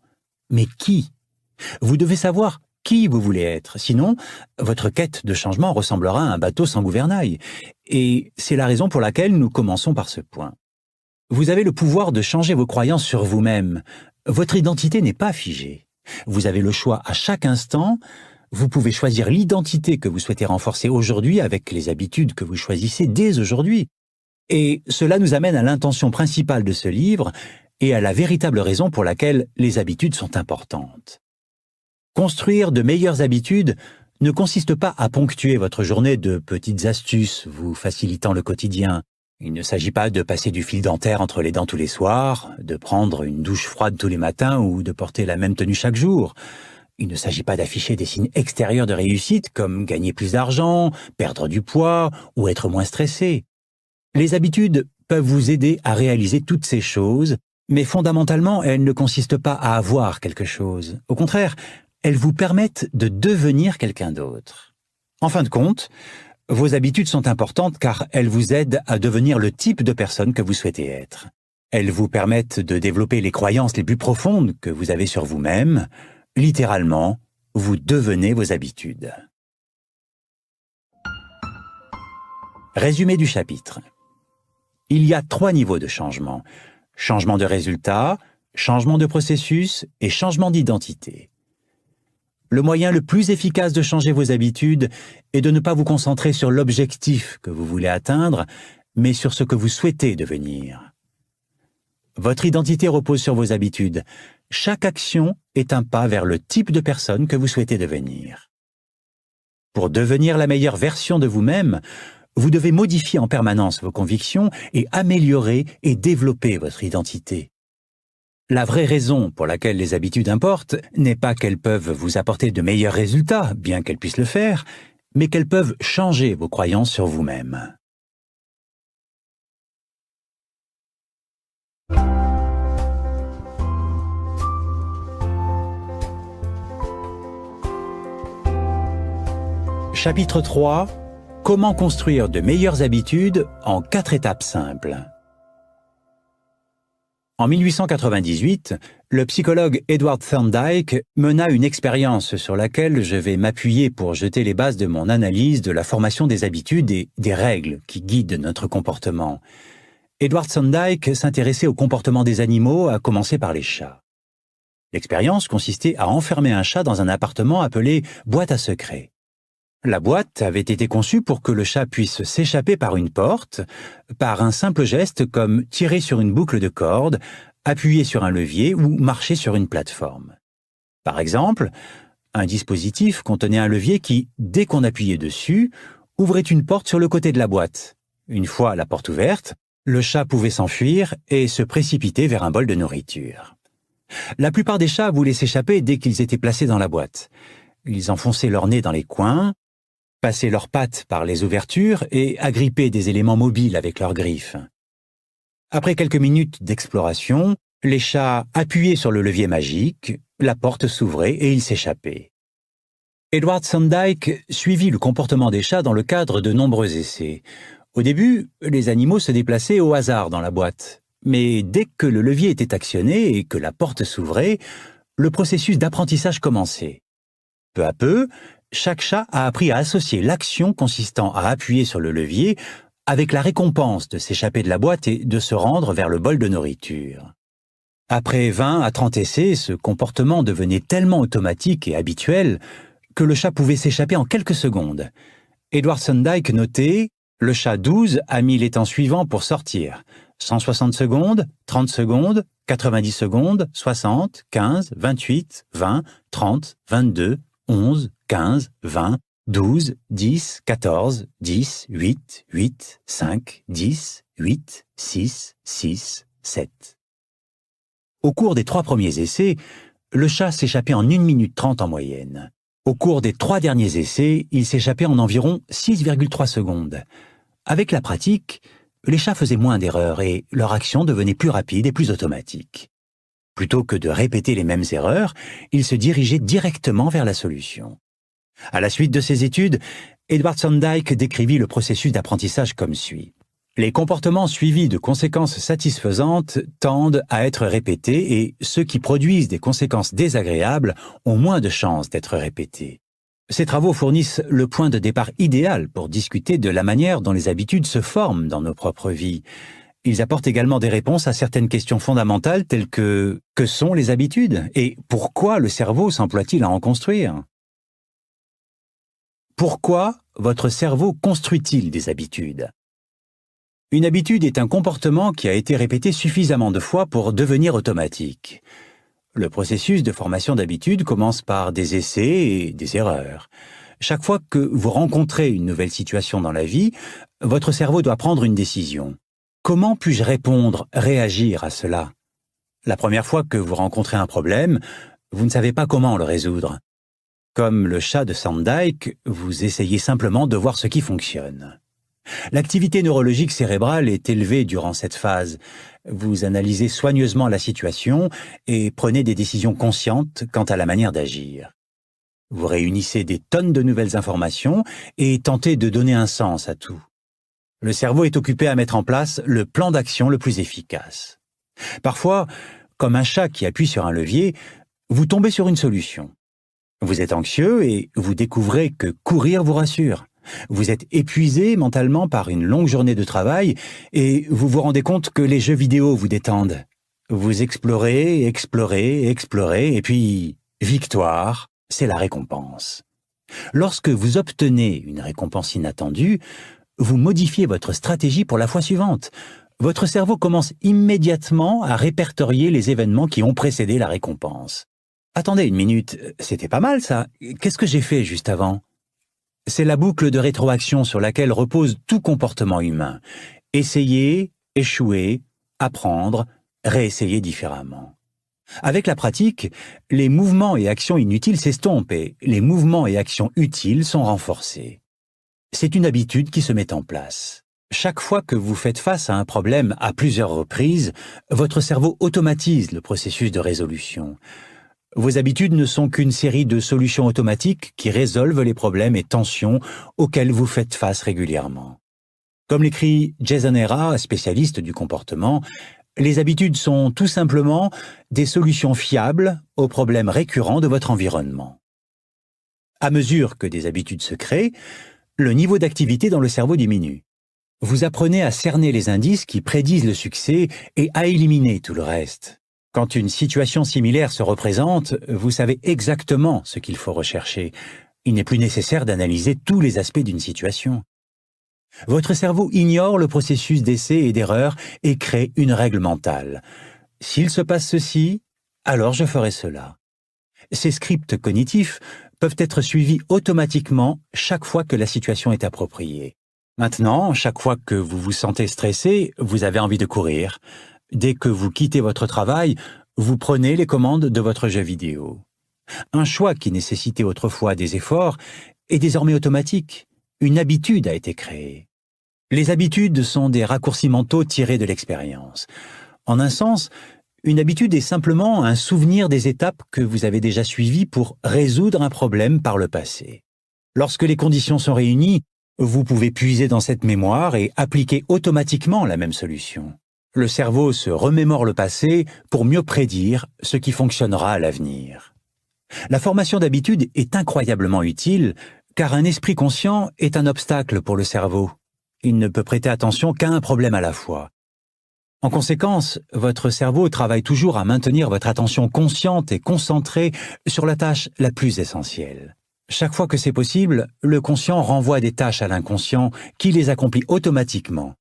mais qui Vous devez savoir qui vous voulez être, sinon votre quête de changement ressemblera à un bateau sans gouvernail. Et c'est la raison pour laquelle nous commençons par ce point. Vous avez le pouvoir de changer vos croyances sur vous-même. Votre identité n'est pas figée. Vous avez le choix à chaque instant. Vous pouvez choisir l'identité que vous souhaitez renforcer aujourd'hui avec les habitudes que vous choisissez dès aujourd'hui. Et cela nous amène à l'intention principale de ce livre, et à la véritable raison pour laquelle les habitudes sont importantes. Construire de meilleures habitudes ne consiste pas à ponctuer votre journée de petites astuces vous facilitant le quotidien. Il ne s'agit pas de passer du fil dentaire entre les dents tous les soirs, de prendre une douche froide tous les matins ou de porter la même tenue chaque jour. Il ne s'agit pas d'afficher des signes extérieurs de réussite comme gagner plus d'argent, perdre du poids ou être moins stressé. Les habitudes peuvent vous aider à réaliser toutes ces choses mais fondamentalement, elles ne consistent pas à avoir quelque chose. Au contraire, elles vous permettent de devenir quelqu'un d'autre. En fin de compte, vos habitudes sont importantes car elles vous aident à devenir le type de personne que vous souhaitez être. Elles vous permettent de développer les croyances les plus profondes que vous avez sur vous-même. Littéralement, vous devenez vos habitudes. Résumé du chapitre. Il y a trois niveaux de changement changement de résultat, changement de processus et changement d'identité. Le moyen le plus efficace de changer vos habitudes est de ne pas vous concentrer sur l'objectif que vous voulez atteindre, mais sur ce que vous souhaitez devenir. Votre identité repose sur vos habitudes. Chaque action est un pas vers le type de personne que vous souhaitez devenir. Pour devenir la meilleure version de vous-même, vous devez modifier en permanence vos convictions et améliorer et développer votre identité. La vraie raison pour laquelle les habitudes importent n'est pas qu'elles peuvent vous apporter de meilleurs résultats, bien qu'elles puissent le faire, mais qu'elles peuvent changer vos croyances sur vous-même. Chapitre 3 Comment construire de meilleures habitudes en quatre étapes simples En 1898, le psychologue Edward Thorndike mena une expérience sur laquelle je vais m'appuyer pour jeter les bases de mon analyse de la formation des habitudes et des règles qui guident notre comportement. Edward Thorndike s'intéressait au comportement des animaux, à commencer par les chats. L'expérience consistait à enfermer un chat dans un appartement appelé boîte à secrets. La boîte avait été conçue pour que le chat puisse s'échapper par une porte, par un simple geste comme tirer sur une boucle de corde, appuyer sur un levier ou marcher sur une plateforme. Par exemple, un dispositif contenait un levier qui, dès qu'on appuyait dessus, ouvrait une porte sur le côté de la boîte. Une fois la porte ouverte, le chat pouvait s'enfuir et se précipiter vers un bol de nourriture. La plupart des chats voulaient s'échapper dès qu'ils étaient placés dans la boîte. Ils enfonçaient leur nez dans les coins, passer leurs pattes par les ouvertures et agripper des éléments mobiles avec leurs griffes. Après quelques minutes d'exploration, les chats appuyaient sur le levier magique, la porte s'ouvrait et ils s'échappaient. Edward Sondike suivit le comportement des chats dans le cadre de nombreux essais. Au début, les animaux se déplaçaient au hasard dans la boîte. Mais dès que le levier était actionné et que la porte s'ouvrait, le processus d'apprentissage commençait. Peu à peu, chaque chat a appris à associer l'action consistant à appuyer sur le levier avec la récompense de s'échapper de la boîte et de se rendre vers le bol de nourriture. Après 20 à 30 essais, ce comportement devenait tellement automatique et habituel que le chat pouvait s'échapper en quelques secondes. Edward Sundike notait Le chat 12 a mis les temps suivants pour sortir. 160 secondes, 30 secondes, 90 secondes, 60, 15, 28, 20, 30, 22, 11, 15, 20, 12, 10, 14, 10, 8, 8, 5, 10, 8, 6, 6, 7. Au cours des trois premiers essais, le chat s'échappait en 1 minute 30 en moyenne. Au cours des trois derniers essais, il s'échappait en environ 6,3 secondes. Avec la pratique, les chats faisaient moins d'erreurs et leur action devenait plus rapide et plus automatique. Plutôt que de répéter les mêmes erreurs, ils se dirigeaient directement vers la solution. À la suite de ses études, Edward Sondike décrivit le processus d'apprentissage comme suit. Les comportements suivis de conséquences satisfaisantes tendent à être répétés et ceux qui produisent des conséquences désagréables ont moins de chances d'être répétés. Ces travaux fournissent le point de départ idéal pour discuter de la manière dont les habitudes se forment dans nos propres vies. Ils apportent également des réponses à certaines questions fondamentales telles que que sont les habitudes et pourquoi le cerveau s'emploie-t-il à en construire pourquoi votre cerveau construit-il des habitudes Une habitude est un comportement qui a été répété suffisamment de fois pour devenir automatique. Le processus de formation d'habitudes commence par des essais et des erreurs. Chaque fois que vous rencontrez une nouvelle situation dans la vie, votre cerveau doit prendre une décision. Comment puis-je répondre, réagir à cela La première fois que vous rencontrez un problème, vous ne savez pas comment le résoudre. Comme le chat de Sandyke, vous essayez simplement de voir ce qui fonctionne. L'activité neurologique cérébrale est élevée durant cette phase. Vous analysez soigneusement la situation et prenez des décisions conscientes quant à la manière d'agir. Vous réunissez des tonnes de nouvelles informations et tentez de donner un sens à tout. Le cerveau est occupé à mettre en place le plan d'action le plus efficace. Parfois, comme un chat qui appuie sur un levier, vous tombez sur une solution. Vous êtes anxieux et vous découvrez que courir vous rassure. Vous êtes épuisé mentalement par une longue journée de travail et vous vous rendez compte que les jeux vidéo vous détendent. Vous explorez, explorez, explorez, et puis victoire, c'est la récompense. Lorsque vous obtenez une récompense inattendue, vous modifiez votre stratégie pour la fois suivante. Votre cerveau commence immédiatement à répertorier les événements qui ont précédé la récompense. Attendez une minute, c'était pas mal ça. Qu'est-ce que j'ai fait juste avant C'est la boucle de rétroaction sur laquelle repose tout comportement humain. Essayer, échouer, apprendre, réessayer différemment. Avec la pratique, les mouvements et actions inutiles s'estompent et les mouvements et actions utiles sont renforcés. C'est une habitude qui se met en place. Chaque fois que vous faites face à un problème à plusieurs reprises, votre cerveau automatise le processus de résolution. Vos habitudes ne sont qu'une série de solutions automatiques qui résolvent les problèmes et tensions auxquels vous faites face régulièrement. Comme l'écrit Jason Era, spécialiste du comportement, les habitudes sont tout simplement des solutions fiables aux problèmes récurrents de votre environnement. À mesure que des habitudes se créent, le niveau d'activité dans le cerveau diminue. Vous apprenez à cerner les indices qui prédisent le succès et à éliminer tout le reste. Quand une situation similaire se représente, vous savez exactement ce qu'il faut rechercher. Il n'est plus nécessaire d'analyser tous les aspects d'une situation. Votre cerveau ignore le processus d'essai et d'erreur et crée une règle mentale. S'il se passe ceci, alors je ferai cela. Ces scripts cognitifs peuvent être suivis automatiquement chaque fois que la situation est appropriée. Maintenant, chaque fois que vous vous sentez stressé, vous avez envie de courir. Dès que vous quittez votre travail, vous prenez les commandes de votre jeu vidéo. Un choix qui nécessitait autrefois des efforts est désormais automatique. Une habitude a été créée. Les habitudes sont des raccourcis mentaux tirés de l'expérience. En un sens, une habitude est simplement un souvenir des étapes que vous avez déjà suivies pour résoudre un problème par le passé. Lorsque les conditions sont réunies, vous pouvez puiser dans cette mémoire et appliquer automatiquement la même solution le cerveau se remémore le passé pour mieux prédire ce qui fonctionnera à l'avenir. La formation d'habitude est incroyablement utile car un esprit conscient est un obstacle pour le cerveau. Il ne peut prêter attention qu'à un problème à la fois. En conséquence, votre cerveau travaille toujours à maintenir votre attention consciente et concentrée sur la tâche la plus essentielle. Chaque fois que c'est possible, le conscient renvoie des tâches à l'inconscient qui les accomplit automatiquement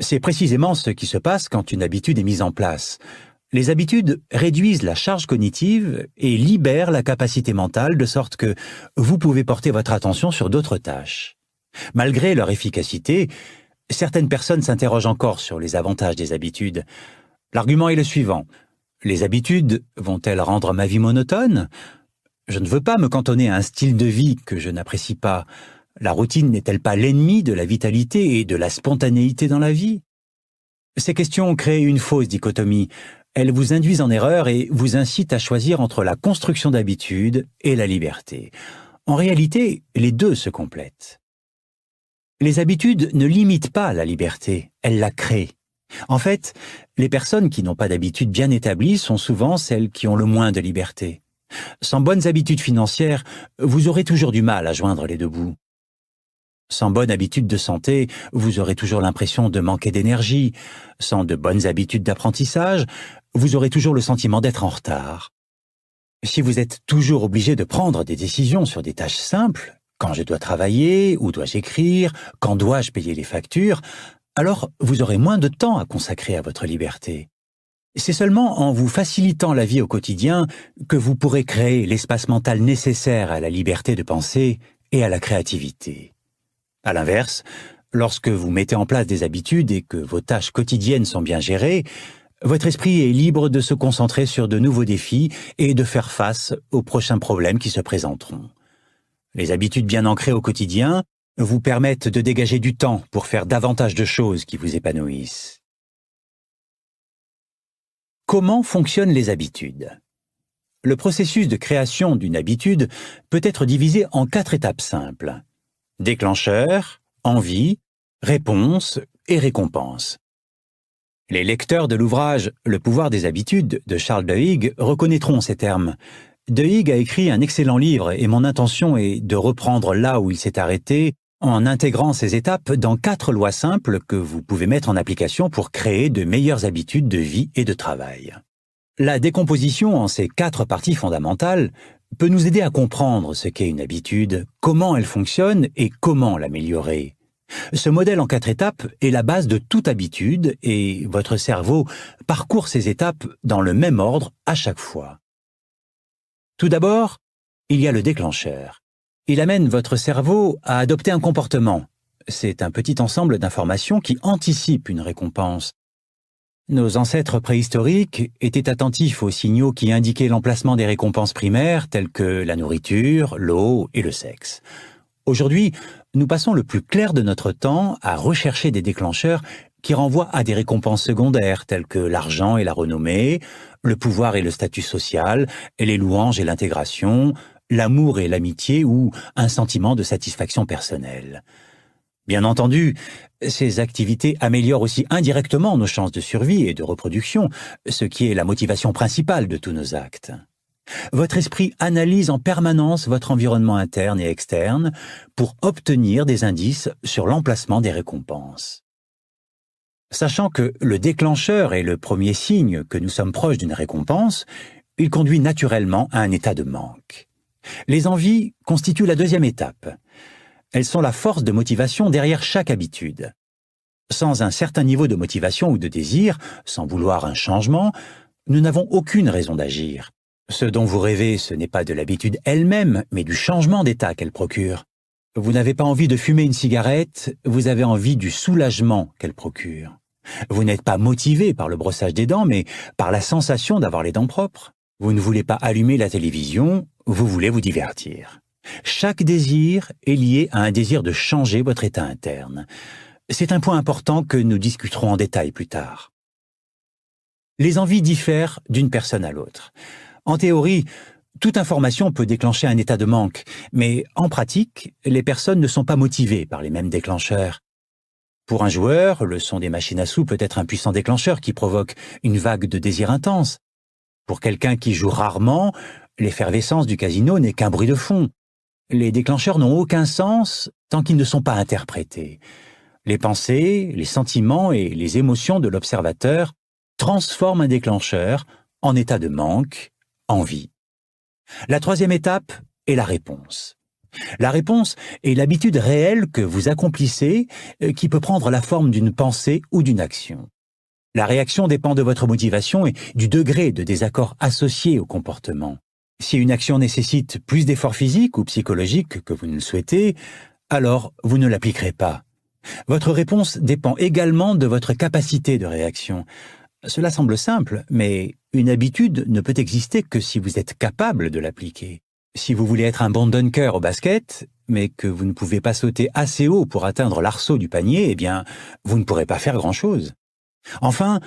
c'est précisément ce qui se passe quand une habitude est mise en place. Les habitudes réduisent la charge cognitive et libèrent la capacité mentale de sorte que vous pouvez porter votre attention sur d'autres tâches. Malgré leur efficacité, certaines personnes s'interrogent encore sur les avantages des habitudes. L'argument est le suivant. Les habitudes vont-elles rendre ma vie monotone Je ne veux pas me cantonner à un style de vie que je n'apprécie pas. La routine n'est-elle pas l'ennemi de la vitalité et de la spontanéité dans la vie Ces questions créent une fausse dichotomie. Elles vous induisent en erreur et vous incitent à choisir entre la construction d'habitudes et la liberté. En réalité, les deux se complètent. Les habitudes ne limitent pas la liberté, elles la créent. En fait, les personnes qui n'ont pas d'habitudes bien établies sont souvent celles qui ont le moins de liberté. Sans bonnes habitudes financières, vous aurez toujours du mal à joindre les deux bouts. Sans bonne habitude de santé, vous aurez toujours l'impression de manquer d'énergie. Sans de bonnes habitudes d'apprentissage, vous aurez toujours le sentiment d'être en retard. Si vous êtes toujours obligé de prendre des décisions sur des tâches simples, quand je dois travailler, où dois-je écrire, quand dois-je payer les factures, alors vous aurez moins de temps à consacrer à votre liberté. C'est seulement en vous facilitant la vie au quotidien que vous pourrez créer l'espace mental nécessaire à la liberté de penser et à la créativité. À l'inverse, lorsque vous mettez en place des habitudes et que vos tâches quotidiennes sont bien gérées, votre esprit est libre de se concentrer sur de nouveaux défis et de faire face aux prochains problèmes qui se présenteront. Les habitudes bien ancrées au quotidien vous permettent de dégager du temps pour faire davantage de choses qui vous épanouissent. Comment fonctionnent les habitudes Le processus de création d'une habitude peut être divisé en quatre étapes simples déclencheur, envie, réponse et récompense. Les lecteurs de l'ouvrage Le pouvoir des habitudes de Charles De Higg reconnaîtront ces termes. De Higg a écrit un excellent livre et mon intention est de reprendre là où il s'est arrêté en intégrant ces étapes dans quatre lois simples que vous pouvez mettre en application pour créer de meilleures habitudes de vie et de travail. La décomposition en ces quatre parties fondamentales, peut nous aider à comprendre ce qu'est une habitude, comment elle fonctionne et comment l'améliorer. Ce modèle en quatre étapes est la base de toute habitude et votre cerveau parcourt ces étapes dans le même ordre à chaque fois. Tout d'abord, il y a le déclencheur. Il amène votre cerveau à adopter un comportement. C'est un petit ensemble d'informations qui anticipe une récompense, nos ancêtres préhistoriques étaient attentifs aux signaux qui indiquaient l'emplacement des récompenses primaires telles que la nourriture, l'eau et le sexe. Aujourd'hui, nous passons le plus clair de notre temps à rechercher des déclencheurs qui renvoient à des récompenses secondaires telles que l'argent et la renommée, le pouvoir et le statut social, les louanges et l'intégration, l'amour et l'amitié ou un sentiment de satisfaction personnelle. Bien entendu, ces activités améliorent aussi indirectement nos chances de survie et de reproduction, ce qui est la motivation principale de tous nos actes. Votre esprit analyse en permanence votre environnement interne et externe pour obtenir des indices sur l'emplacement des récompenses. Sachant que le déclencheur est le premier signe que nous sommes proches d'une récompense, il conduit naturellement à un état de manque. Les envies constituent la deuxième étape, elles sont la force de motivation derrière chaque habitude. Sans un certain niveau de motivation ou de désir, sans vouloir un changement, nous n'avons aucune raison d'agir. Ce dont vous rêvez, ce n'est pas de l'habitude elle-même, mais du changement d'état qu'elle procure. Vous n'avez pas envie de fumer une cigarette, vous avez envie du soulagement qu'elle procure. Vous n'êtes pas motivé par le brossage des dents, mais par la sensation d'avoir les dents propres. Vous ne voulez pas allumer la télévision, vous voulez vous divertir. Chaque désir est lié à un désir de changer votre état interne. C'est un point important que nous discuterons en détail plus tard. Les envies diffèrent d'une personne à l'autre. En théorie, toute information peut déclencher un état de manque, mais en pratique, les personnes ne sont pas motivées par les mêmes déclencheurs. Pour un joueur, le son des machines à sous peut être un puissant déclencheur qui provoque une vague de désir intense. Pour quelqu'un qui joue rarement, l'effervescence du casino n'est qu'un bruit de fond les déclencheurs n'ont aucun sens tant qu'ils ne sont pas interprétés. Les pensées, les sentiments et les émotions de l'observateur transforment un déclencheur en état de manque, en vie. La troisième étape est la réponse. La réponse est l'habitude réelle que vous accomplissez euh, qui peut prendre la forme d'une pensée ou d'une action. La réaction dépend de votre motivation et du degré de désaccord associé au comportement. Si une action nécessite plus d'efforts physiques ou psychologiques que vous ne le souhaitez, alors vous ne l'appliquerez pas. Votre réponse dépend également de votre capacité de réaction. Cela semble simple, mais une habitude ne peut exister que si vous êtes capable de l'appliquer. Si vous voulez être un bon dunker au basket, mais que vous ne pouvez pas sauter assez haut pour atteindre l'arceau du panier, eh bien, vous ne pourrez pas faire grand-chose. Enfin,